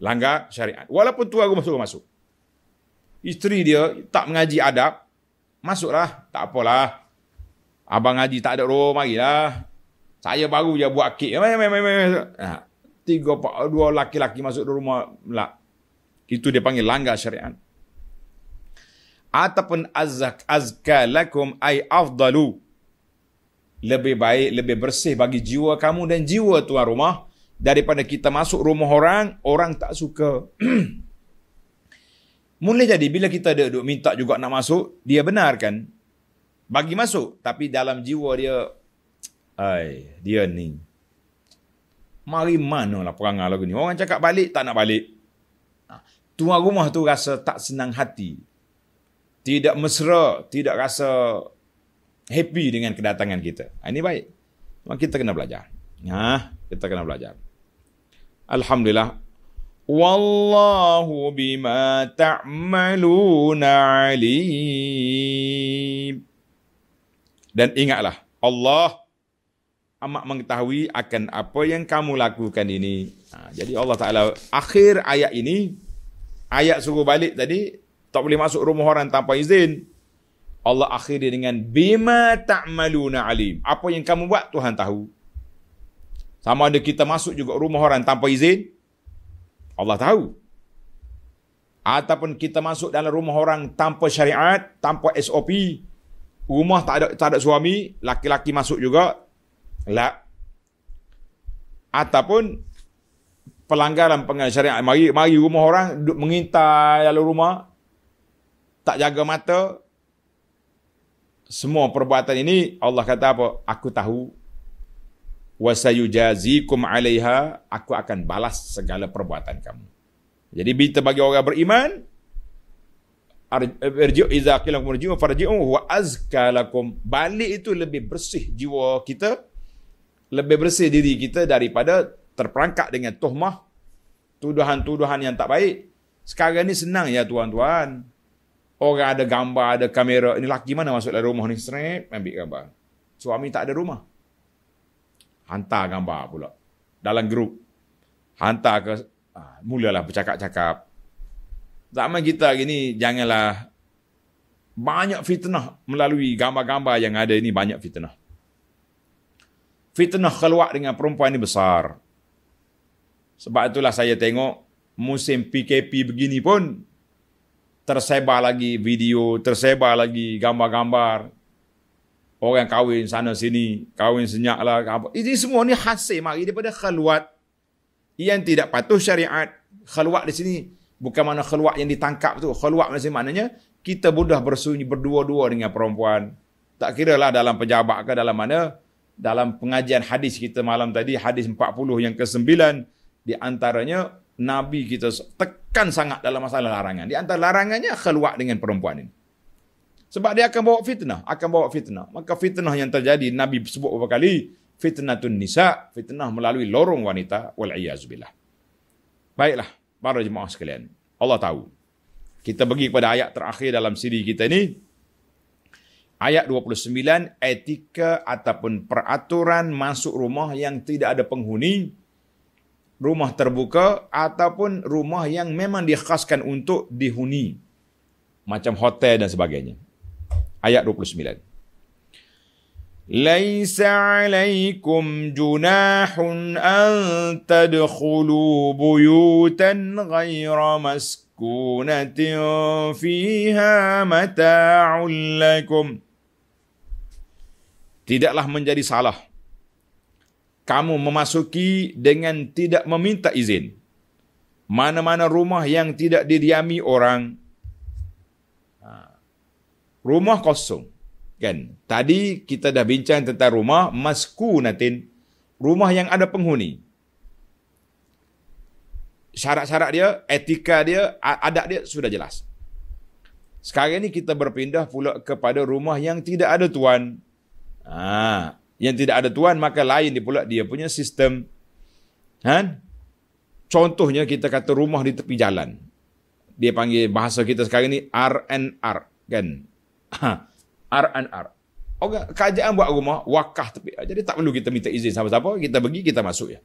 Langgar syariat. Walaupun tua rumah suruh masuk. Isteri dia tak mengaji adab, masuklah, tak apalah. Abang ngaji tak ada roh, marilah. Saya baru je buat kek. Ha, tiga, empat, dua laki-laki masuk di rumah. Lah. Itu dia panggil langgar syariat. Ataupun azak azka lakum ay afdalu. Lebih baik, lebih bersih bagi jiwa kamu dan jiwa tuan rumah daripada kita masuk rumah orang, orang tak suka. Mula jadi bila kita duduk minta juga nak masuk, dia benarkan bagi masuk tapi dalam jiwa dia ay dia ni mari mana lah perangai lagu ni orang cakap balik tak nak balik tuan rumah tu rasa tak senang hati. Tidak mesra, tidak rasa happy dengan kedatangan kita. Ha, ini baik. Kita kena belajar. Ha, kita kena belajar. Alhamdulillah. Wallahu bima ta'maluna alim. Dan ingatlah, Allah amat mengetahui akan apa yang kamu lakukan ini. Ha, jadi Allah Ta'ala akhir ayat ini ayat suruh balik tadi tak boleh masuk rumah orang tanpa izin. Allah akhiri dengan bima ta'maluna alim. Apa yang kamu buat Tuhan tahu. Sama ada kita masuk juga rumah orang tanpa izin, Allah tahu. Ataupun kita masuk dalam rumah orang tanpa syariat, tanpa SOP, rumah tak ada tak ada suami, laki-laki masuk juga, la. Ataupun pelanggaran pengajian syariat. Mari, mari rumah orang duduk mengintai dalam rumah. Tak jaga mata. Semua perbuatan ini Allah kata apa? Aku tahu. Wasayu jazikum alaiha. Aku akan balas segala perbuatan kamu. Jadi bila bagi orang beriman. Arji'u iza qilakum arji'u farji'u huwa azka lakum. Balik itu lebih bersih jiwa kita lebih bersih diri kita daripada terperangkap dengan tuhmah, tuduhan-tuduhan yang tak baik. Sekarang ni senang ya tuan-tuan. Orang ada gambar, ada kamera. Ini laki mana masuk dalam rumah ni? Serip, ambil gambar. Suami tak ada rumah. Hantar gambar pula. Dalam grup. Hantar ke... Ah, mulalah bercakap-cakap. Zaman kita hari ni, janganlah... Banyak fitnah melalui gambar-gambar yang ada ini. Banyak fitnah. Fitnah keluar dengan perempuan ini besar. Sebab itulah saya tengok musim PKP begini pun tersebar lagi video, tersebar lagi gambar-gambar orang kahwin sana sini, kahwin senyak lah. Ini semua ni hasil mari daripada khalwat yang tidak patuh syariat. Khalwat di sini bukan mana khalwat yang ditangkap tu. Khalwat di sini maknanya kita mudah bersunyi berdua-dua dengan perempuan. Tak kira lah dalam pejabat ke dalam mana. Dalam pengajian hadis kita malam tadi, hadis 40 yang ke-9 di antaranya Nabi kita tekan sangat dalam masalah larangan. Di antara larangannya keluar dengan perempuan ini. Sebab dia akan bawa fitnah, akan bawa fitnah. Maka fitnah yang terjadi Nabi sebut beberapa kali fitnatun nisa, fitnah melalui lorong wanita wal iazubillah. Baiklah para jemaah sekalian. Allah tahu. Kita pergi kepada ayat terakhir dalam siri kita ini. Ayat 29, etika ataupun peraturan masuk rumah yang tidak ada penghuni rumah terbuka ataupun rumah yang memang dikhaskan untuk dihuni macam hotel dan sebagainya ayat 29 laisa alaikum junahun an tadkhulu buyutan ghayra maskunatin fiha mata'un lakum tidaklah menjadi salah kamu memasuki dengan tidak meminta izin. Mana-mana rumah yang tidak didiami orang. Ha, rumah kosong. Kan? Tadi kita dah bincang tentang rumah masku natin. Rumah yang ada penghuni. Syarat-syarat dia, etika dia, adat dia sudah jelas. Sekarang ini kita berpindah pula kepada rumah yang tidak ada tuan. ha yang tidak ada tuan maka lain dia pula dia punya sistem kan contohnya kita kata rumah di tepi jalan dia panggil bahasa kita sekarang ni RNR kan RNR ha, Orang kerajaan buat rumah wakah tepi jadi tak perlu kita minta izin siapa-siapa kita pergi kita masuk ya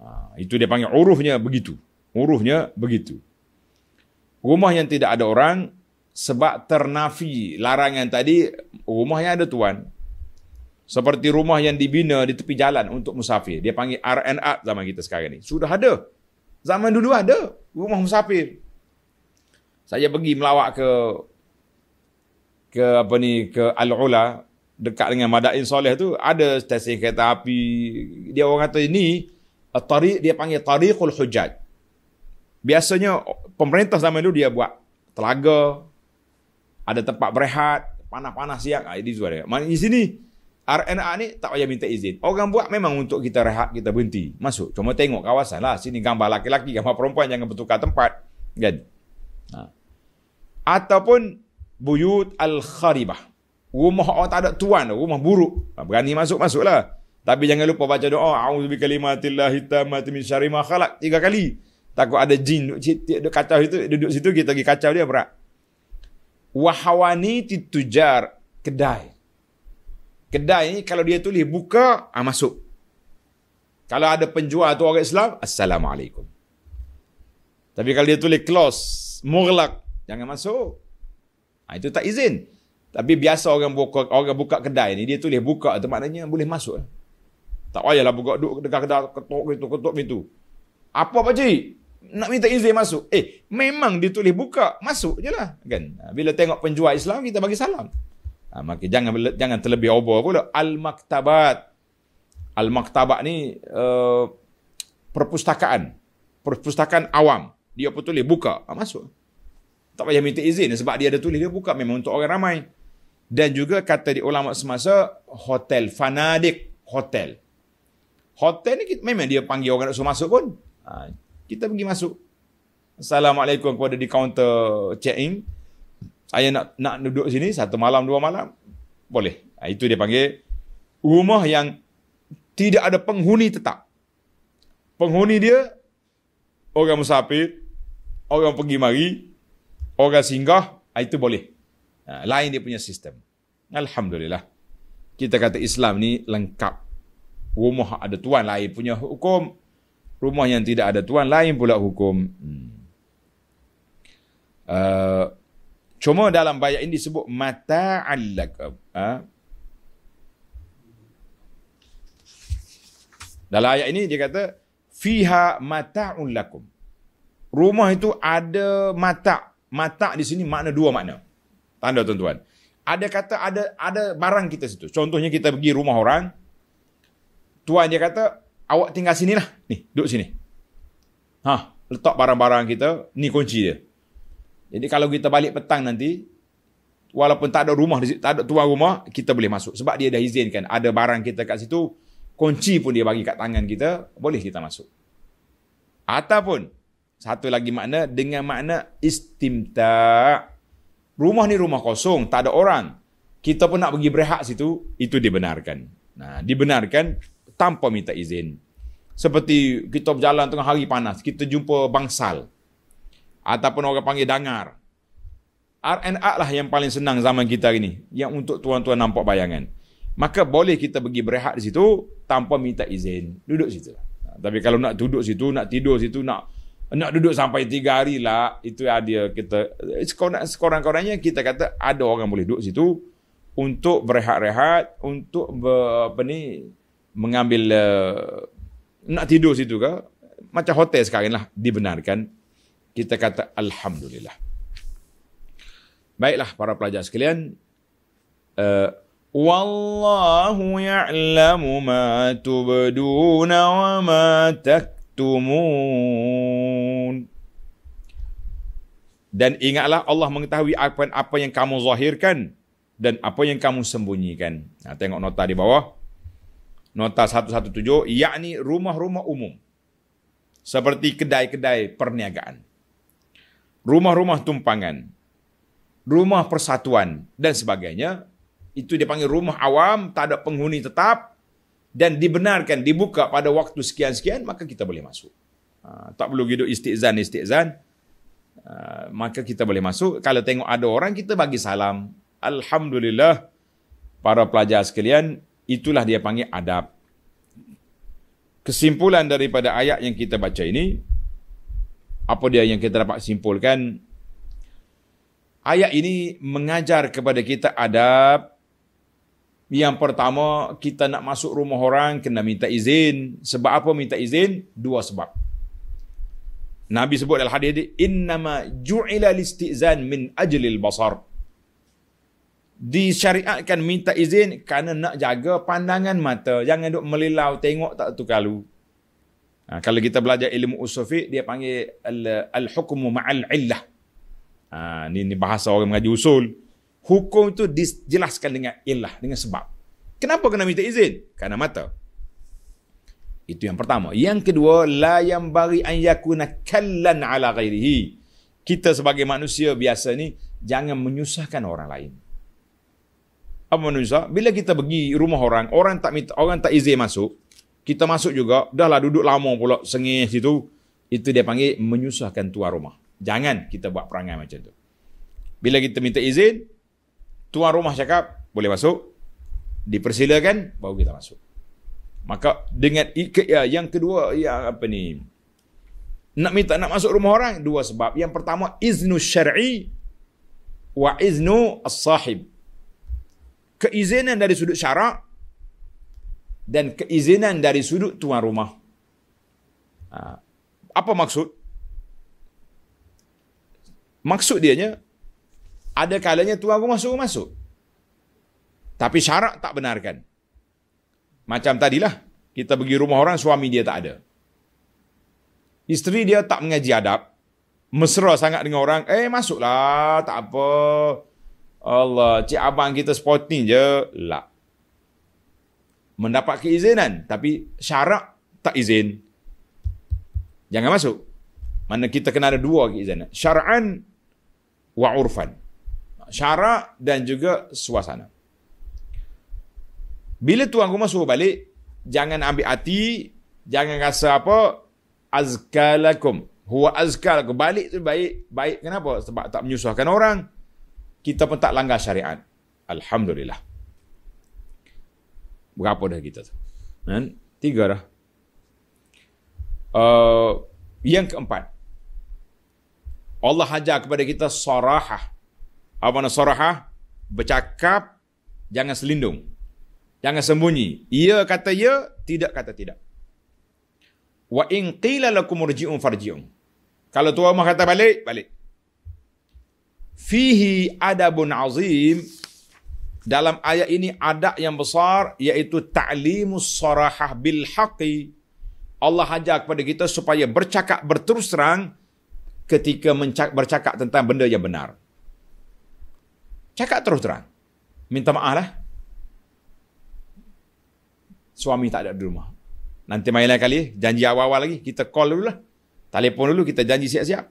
ha, itu dia panggil urufnya begitu urufnya begitu rumah yang tidak ada orang sebab ternafi larangan tadi rumah yang ada tuan seperti rumah yang dibina di tepi jalan untuk musafir. Dia panggil RNA zaman kita sekarang ni. Sudah ada. Zaman dulu ada rumah musafir. Saya pergi melawat ke ke apa ni ke Al-Ula dekat dengan Madain Saleh tu ada stesen kereta api. Dia orang kata ini tarik dia panggil Tariqul Hujaj. Biasanya pemerintah zaman dulu dia buat telaga ada tempat berehat panas-panas siang. Ah, ini juga mana Di sini RNA ni tak payah minta izin. Orang buat memang untuk kita rehat, kita berhenti. Masuk. Cuma tengok kawasan lah. Sini gambar laki-laki, gambar perempuan. Jangan bertukar tempat. Kan? Ha. Ataupun buyut al-kharibah. Rumah orang tak ada tuan. Rumah buruk. Ha, berani masuk masuk lah. Tapi jangan lupa baca doa. A'udhu kalimatillah hitamati min syarima khalaq. Tiga kali. Takut ada jin duduk, duduk kacau situ. Duduk situ kita pergi kacau dia berat. Wahawani titujar kedai. Kedai ni kalau dia tulis buka, ah masuk. Kalau ada penjual atau orang Islam, Assalamualaikum. Tapi kalau dia tulis close, murlak, jangan masuk. Ha, itu tak izin. Tapi biasa orang buka, orang buka kedai ni, dia tulis buka tu maknanya boleh masuk. Lah. Tak payahlah buka duduk dekat kedai, ketuk itu ketuk itu. Apa pakcik? Nak minta izin masuk. Eh, memang dia tulis buka, masuk je lah. Kan? Ah, bila tengok penjual Islam, kita bagi salam. Ha, maka jangan jangan terlebih over pula. Al-maktabat. Al-maktabat ni uh, perpustakaan. Perpustakaan awam. Dia pun tulis, buka. Ha, masuk. Tak payah minta izin. Sebab dia ada tulis, dia buka. Memang untuk orang ramai. Dan juga kata di ulama semasa, hotel. Fanadik hotel. Hotel ni kita, memang dia panggil orang nak suruh masuk pun. Ha, kita pergi masuk. Assalamualaikum kepada di kaunter check-in saya nak nak duduk sini satu malam dua malam boleh ha, itu dia panggil rumah yang tidak ada penghuni tetap penghuni dia orang musafir orang pergi mari orang singgah ha, itu boleh ha, lain dia punya sistem alhamdulillah kita kata Islam ni lengkap rumah ada tuan lain punya hukum rumah yang tidak ada tuan lain pula hukum hmm. uh, Cuma dalam bayat ini disebut mata'al lakum. Ha? Dalam ayat ini dia kata fiha mata'un lakum. Rumah itu ada mata. Mata di sini makna dua makna. Tanda tuan-tuan. Ada kata ada ada barang kita situ. Contohnya kita pergi rumah orang. Tuan dia kata awak tinggal sini lah. Ni, duduk sini. Ha, letak barang-barang kita, ni kunci dia. Jadi kalau kita balik petang nanti, walaupun tak ada rumah, tak ada tuan rumah, kita boleh masuk. Sebab dia dah izinkan. Ada barang kita kat situ, kunci pun dia bagi kat tangan kita, boleh kita masuk. Ataupun, satu lagi makna, dengan makna istimta. Rumah ni rumah kosong, tak ada orang. Kita pun nak pergi berehat situ, itu dibenarkan. Nah, dibenarkan tanpa minta izin. Seperti kita berjalan tengah hari panas, kita jumpa bangsal ataupun orang panggil dangar. RNA lah yang paling senang zaman kita ini yang untuk tuan-tuan nampak bayangan. Maka boleh kita pergi berehat di situ tanpa minta izin. Duduk situ. Lah. Ha, tapi kalau nak duduk situ, nak tidur situ, nak nak duduk sampai tiga hari lah, itu ada kita, eh, sekurang-kurangnya kita kata ada orang boleh duduk situ untuk berehat-rehat, untuk ber, apa ni, mengambil, eh, nak tidur situ ke, macam hotel sekarang lah, dibenarkan kita kata Alhamdulillah. Baiklah para pelajar sekalian. Uh, Wallahu ya'lamu ma tubduna wa ma taktumun. Dan ingatlah Allah mengetahui apa, apa yang kamu zahirkan dan apa yang kamu sembunyikan. Nah, tengok nota di bawah. Nota 117, yakni rumah-rumah umum. Seperti kedai-kedai perniagaan rumah-rumah tumpangan, rumah persatuan dan sebagainya, itu dia panggil rumah awam, tak ada penghuni tetap, dan dibenarkan, dibuka pada waktu sekian-sekian, maka kita boleh masuk. Ha, tak perlu hidup istiqzan-istiqzan, ha, maka kita boleh masuk. Kalau tengok ada orang, kita bagi salam. Alhamdulillah, para pelajar sekalian, itulah dia panggil adab. Kesimpulan daripada ayat yang kita baca ini, apa dia yang kita dapat simpulkan ayat ini mengajar kepada kita adab yang pertama kita nak masuk rumah orang kena minta izin sebab apa minta izin dua sebab Nabi sebut dalam hadis ini innama ju'ila listizan min ajlil basar disyariatkan minta izin kerana nak jaga pandangan mata jangan duk melilau tengok tak tu kalau Ha, kalau kita belajar ilmu usufi, dia panggil al-hukmu ma'al illah. Ha, ini, ini bahasa orang mengaji usul. Hukum itu dijelaskan dengan illah, dengan sebab. Kenapa kena minta izin? Karena mata. Itu yang pertama. Yang kedua, la yang bari an yakuna kallan ala ghairihi. Kita sebagai manusia biasa ni, jangan menyusahkan orang lain. Apa manusia? Bila kita pergi rumah orang, orang tak minta, orang tak izin masuk, kita masuk juga, dah lah duduk lama pula, sengih situ. Itu dia panggil menyusahkan tuan rumah. Jangan kita buat perangai macam tu. Bila kita minta izin, tuan rumah cakap, boleh masuk. Dipersilakan, baru kita masuk. Maka dengan ya, yang kedua, yang apa ni, nak minta nak masuk rumah orang, dua sebab. Yang pertama, iznu syar'i wa iznu as-sahib. Keizinan dari sudut syarak, dan keizinan dari sudut tuan rumah. Ha. Apa maksud? Maksud dia dianya, ada kalanya tuan rumah suruh masuk. Tapi syarat tak benarkan. Macam tadilah, kita pergi rumah orang, suami dia tak ada. Isteri dia tak mengaji adab. Mesra sangat dengan orang. Eh, masuklah. Tak apa. Allah, cik abang kita sporting je. Lah mendapat keizinan tapi syarak tak izin jangan masuk mana kita kena ada dua keizinan syara'an wa urfan syarak dan juga suasana bila tuan rumah suruh balik jangan ambil hati jangan rasa apa azkalakum huwa azkalakum balik tu baik baik kenapa sebab tak menyusahkan orang kita pun tak langgar syariat alhamdulillah Berapa dah kita tu? Kan? Tiga dah. Uh, yang keempat. Allah ajar kepada kita sarahah. Apa nama sarahah? Bercakap, jangan selindung. Jangan sembunyi. Ia kata ya, tidak kata tidak. Wa in qila lakum urji'un farji'un. Kalau tuan mah kata balik, balik. Fihi adabun azim, dalam ayat ini ada yang besar iaitu ta'limus sarahah bil haqi. Allah ajar kepada kita supaya bercakap berterus terang ketika bercakap tentang benda yang benar. Cakap terus terang. Minta maaf lah. Suami tak ada di rumah. Nanti main lain kali, janji awal-awal lagi, kita call dulu lah. Telepon dulu, kita janji siap-siap.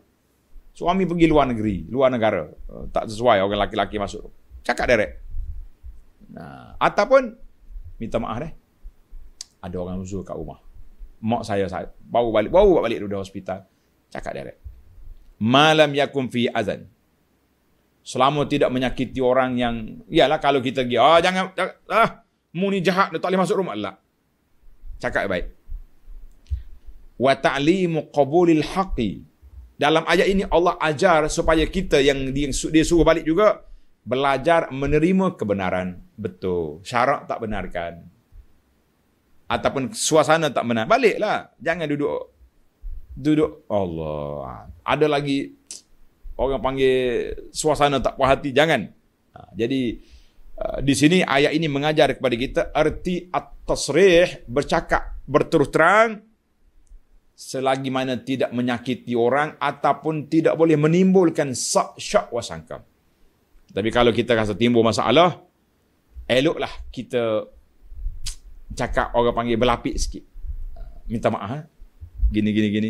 Suami pergi luar negeri, luar negara. Eh, tak sesuai orang laki-laki masuk. Cakap direct. Nah. Ha. Ataupun minta maaf deh. Ada orang uzur kat rumah. Mak saya, saya baru balik baru balik dari hospital. Cakap direct. Malam yakum fi azan. Selama tidak menyakiti orang yang ialah kalau kita pergi oh jangan, jangan ah mu ni jahat tak boleh masuk rumah lah. Cakap baik. Wa ta'limu qabulil haqqi. Dalam ayat ini Allah ajar supaya kita yang dia suruh balik juga belajar menerima kebenaran betul. Syarak tak benarkan. Ataupun suasana tak benar. Baliklah. Jangan duduk. Duduk. Allah. Ada lagi orang panggil suasana tak puas hati. Jangan. Ha, jadi ha, di sini ayat ini mengajar kepada kita erti at-tasrih bercakap berterus terang selagi mana tidak menyakiti orang ataupun tidak boleh menimbulkan syak syak wasangka. Tapi kalau kita rasa timbul masalah, Eloklah kita cakap orang panggil berlapik sikit. Minta maaf. Eh. Gini, gini, gini.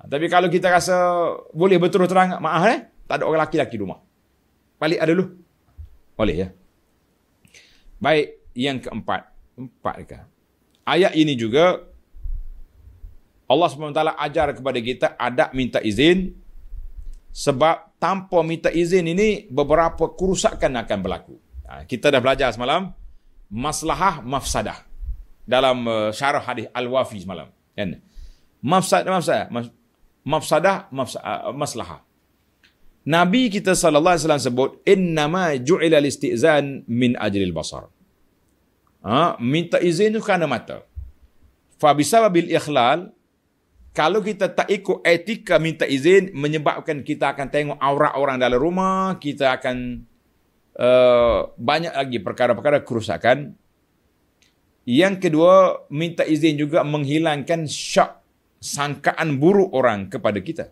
Ha, tapi kalau kita rasa boleh berterus terang maaf eh. Tak ada orang laki-laki rumah. Balik ada dulu. Boleh ya. Baik. Yang keempat. Empat ke. Ayat ini juga. Allah SWT ajar kepada kita adab minta izin. Sebab tanpa minta izin ini beberapa kerusakan akan berlaku. Ah, kita dah belajar semalam maslahah mafsadah dalam uh, syarah hadis al-wafi semalam kan mafsadah mafsadah mafsadah maslahah nabi kita sallallahu alaihi wasallam sebut innama ju'ila al-istizan min ajlil basar ha? minta izin tu kerana mata fa bisababil ikhlal kalau kita tak ikut etika minta izin menyebabkan kita akan tengok aurat orang dalam rumah kita akan Eh, banyak lagi perkara-perkara kerusakan. Yang kedua, minta izin juga menghilangkan syak sangkaan buruk orang kepada kita.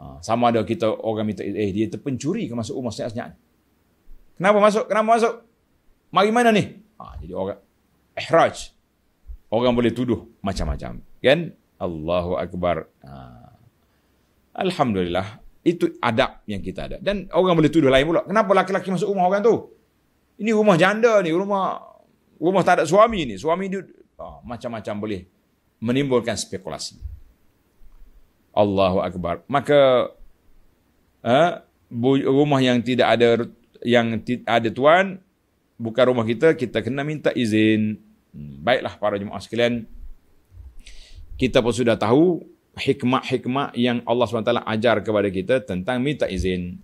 Ha, sama ada kita orang minta izin, eh dia tu pencuri ke masuk rumah saya Kenapa masuk? Kenapa masuk? Mari mana ni? Ha, jadi orang ihraj. Orang boleh tuduh macam-macam. Kan? Allahu Akbar. Ha. Alhamdulillah. Itu adab yang kita ada. Dan orang boleh tuduh lain pula. Kenapa laki-laki masuk rumah orang tu? Ini rumah janda ni, rumah rumah tak ada suami ni. Suami dia oh, macam-macam boleh menimbulkan spekulasi. Allahu akbar. Maka eh, rumah yang tidak ada yang ada tuan bukan rumah kita, kita kena minta izin. Hmm, baiklah para jemaah sekalian. Kita pun sudah tahu hikmah-hikmah yang Allah SWT ajar kepada kita tentang minta izin.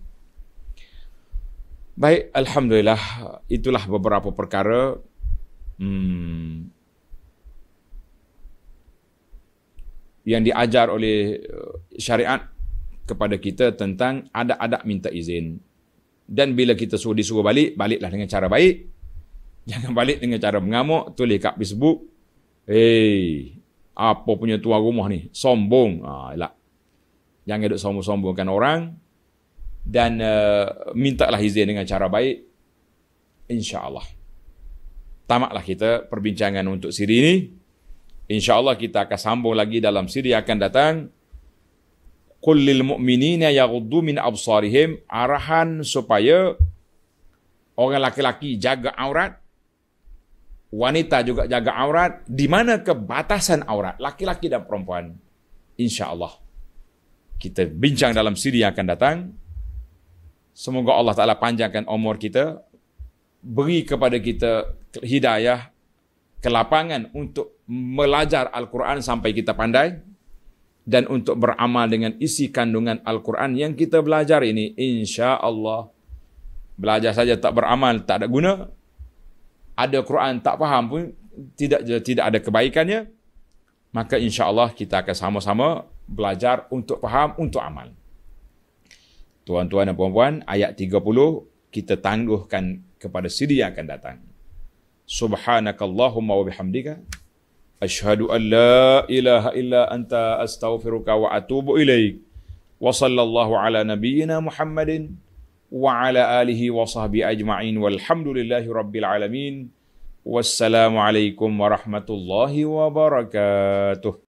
Baik, Alhamdulillah, itulah beberapa perkara. Hmm, yang diajar oleh uh, syariat kepada kita tentang adat-adat minta izin. Dan bila kita suruh disuruh balik, baliklah dengan cara baik. Jangan balik dengan cara mengamuk, tulis kat Facebook. Hei, apa punya tuan rumah ni sombong ah elak jangan duk sombong-sombongkan orang dan uh, mintalah izin dengan cara baik insyaallah tamatlah kita perbincangan untuk siri ini insyaallah kita akan sambung lagi dalam siri yang akan datang qul lil mu'minina yaghuddu min absarihim arahan supaya orang laki-laki jaga aurat wanita juga jaga aurat di mana kebatasan aurat laki-laki dan perempuan insyaallah kita bincang dalam siri yang akan datang semoga Allah taala panjangkan umur kita beri kepada kita hidayah kelapangan untuk melajar al-Quran sampai kita pandai dan untuk beramal dengan isi kandungan al-Quran yang kita belajar ini insyaallah belajar saja tak beramal tak ada guna ada Quran tak faham pun tidak tidak ada kebaikannya maka insya Allah kita akan sama-sama belajar untuk faham untuk amal tuan-tuan dan puan-puan ayat 30 kita tangguhkan kepada siri yang akan datang subhanakallahumma wa bihamdika ashhadu an la ilaha illa anta astaghfiruka wa atubu ilaik wa sallallahu ala nabiyyina muhammadin وعلى آله وصحبه أجمعين والحمد لله رب العالمين والسلام عليكم ورحمة الله وبركاته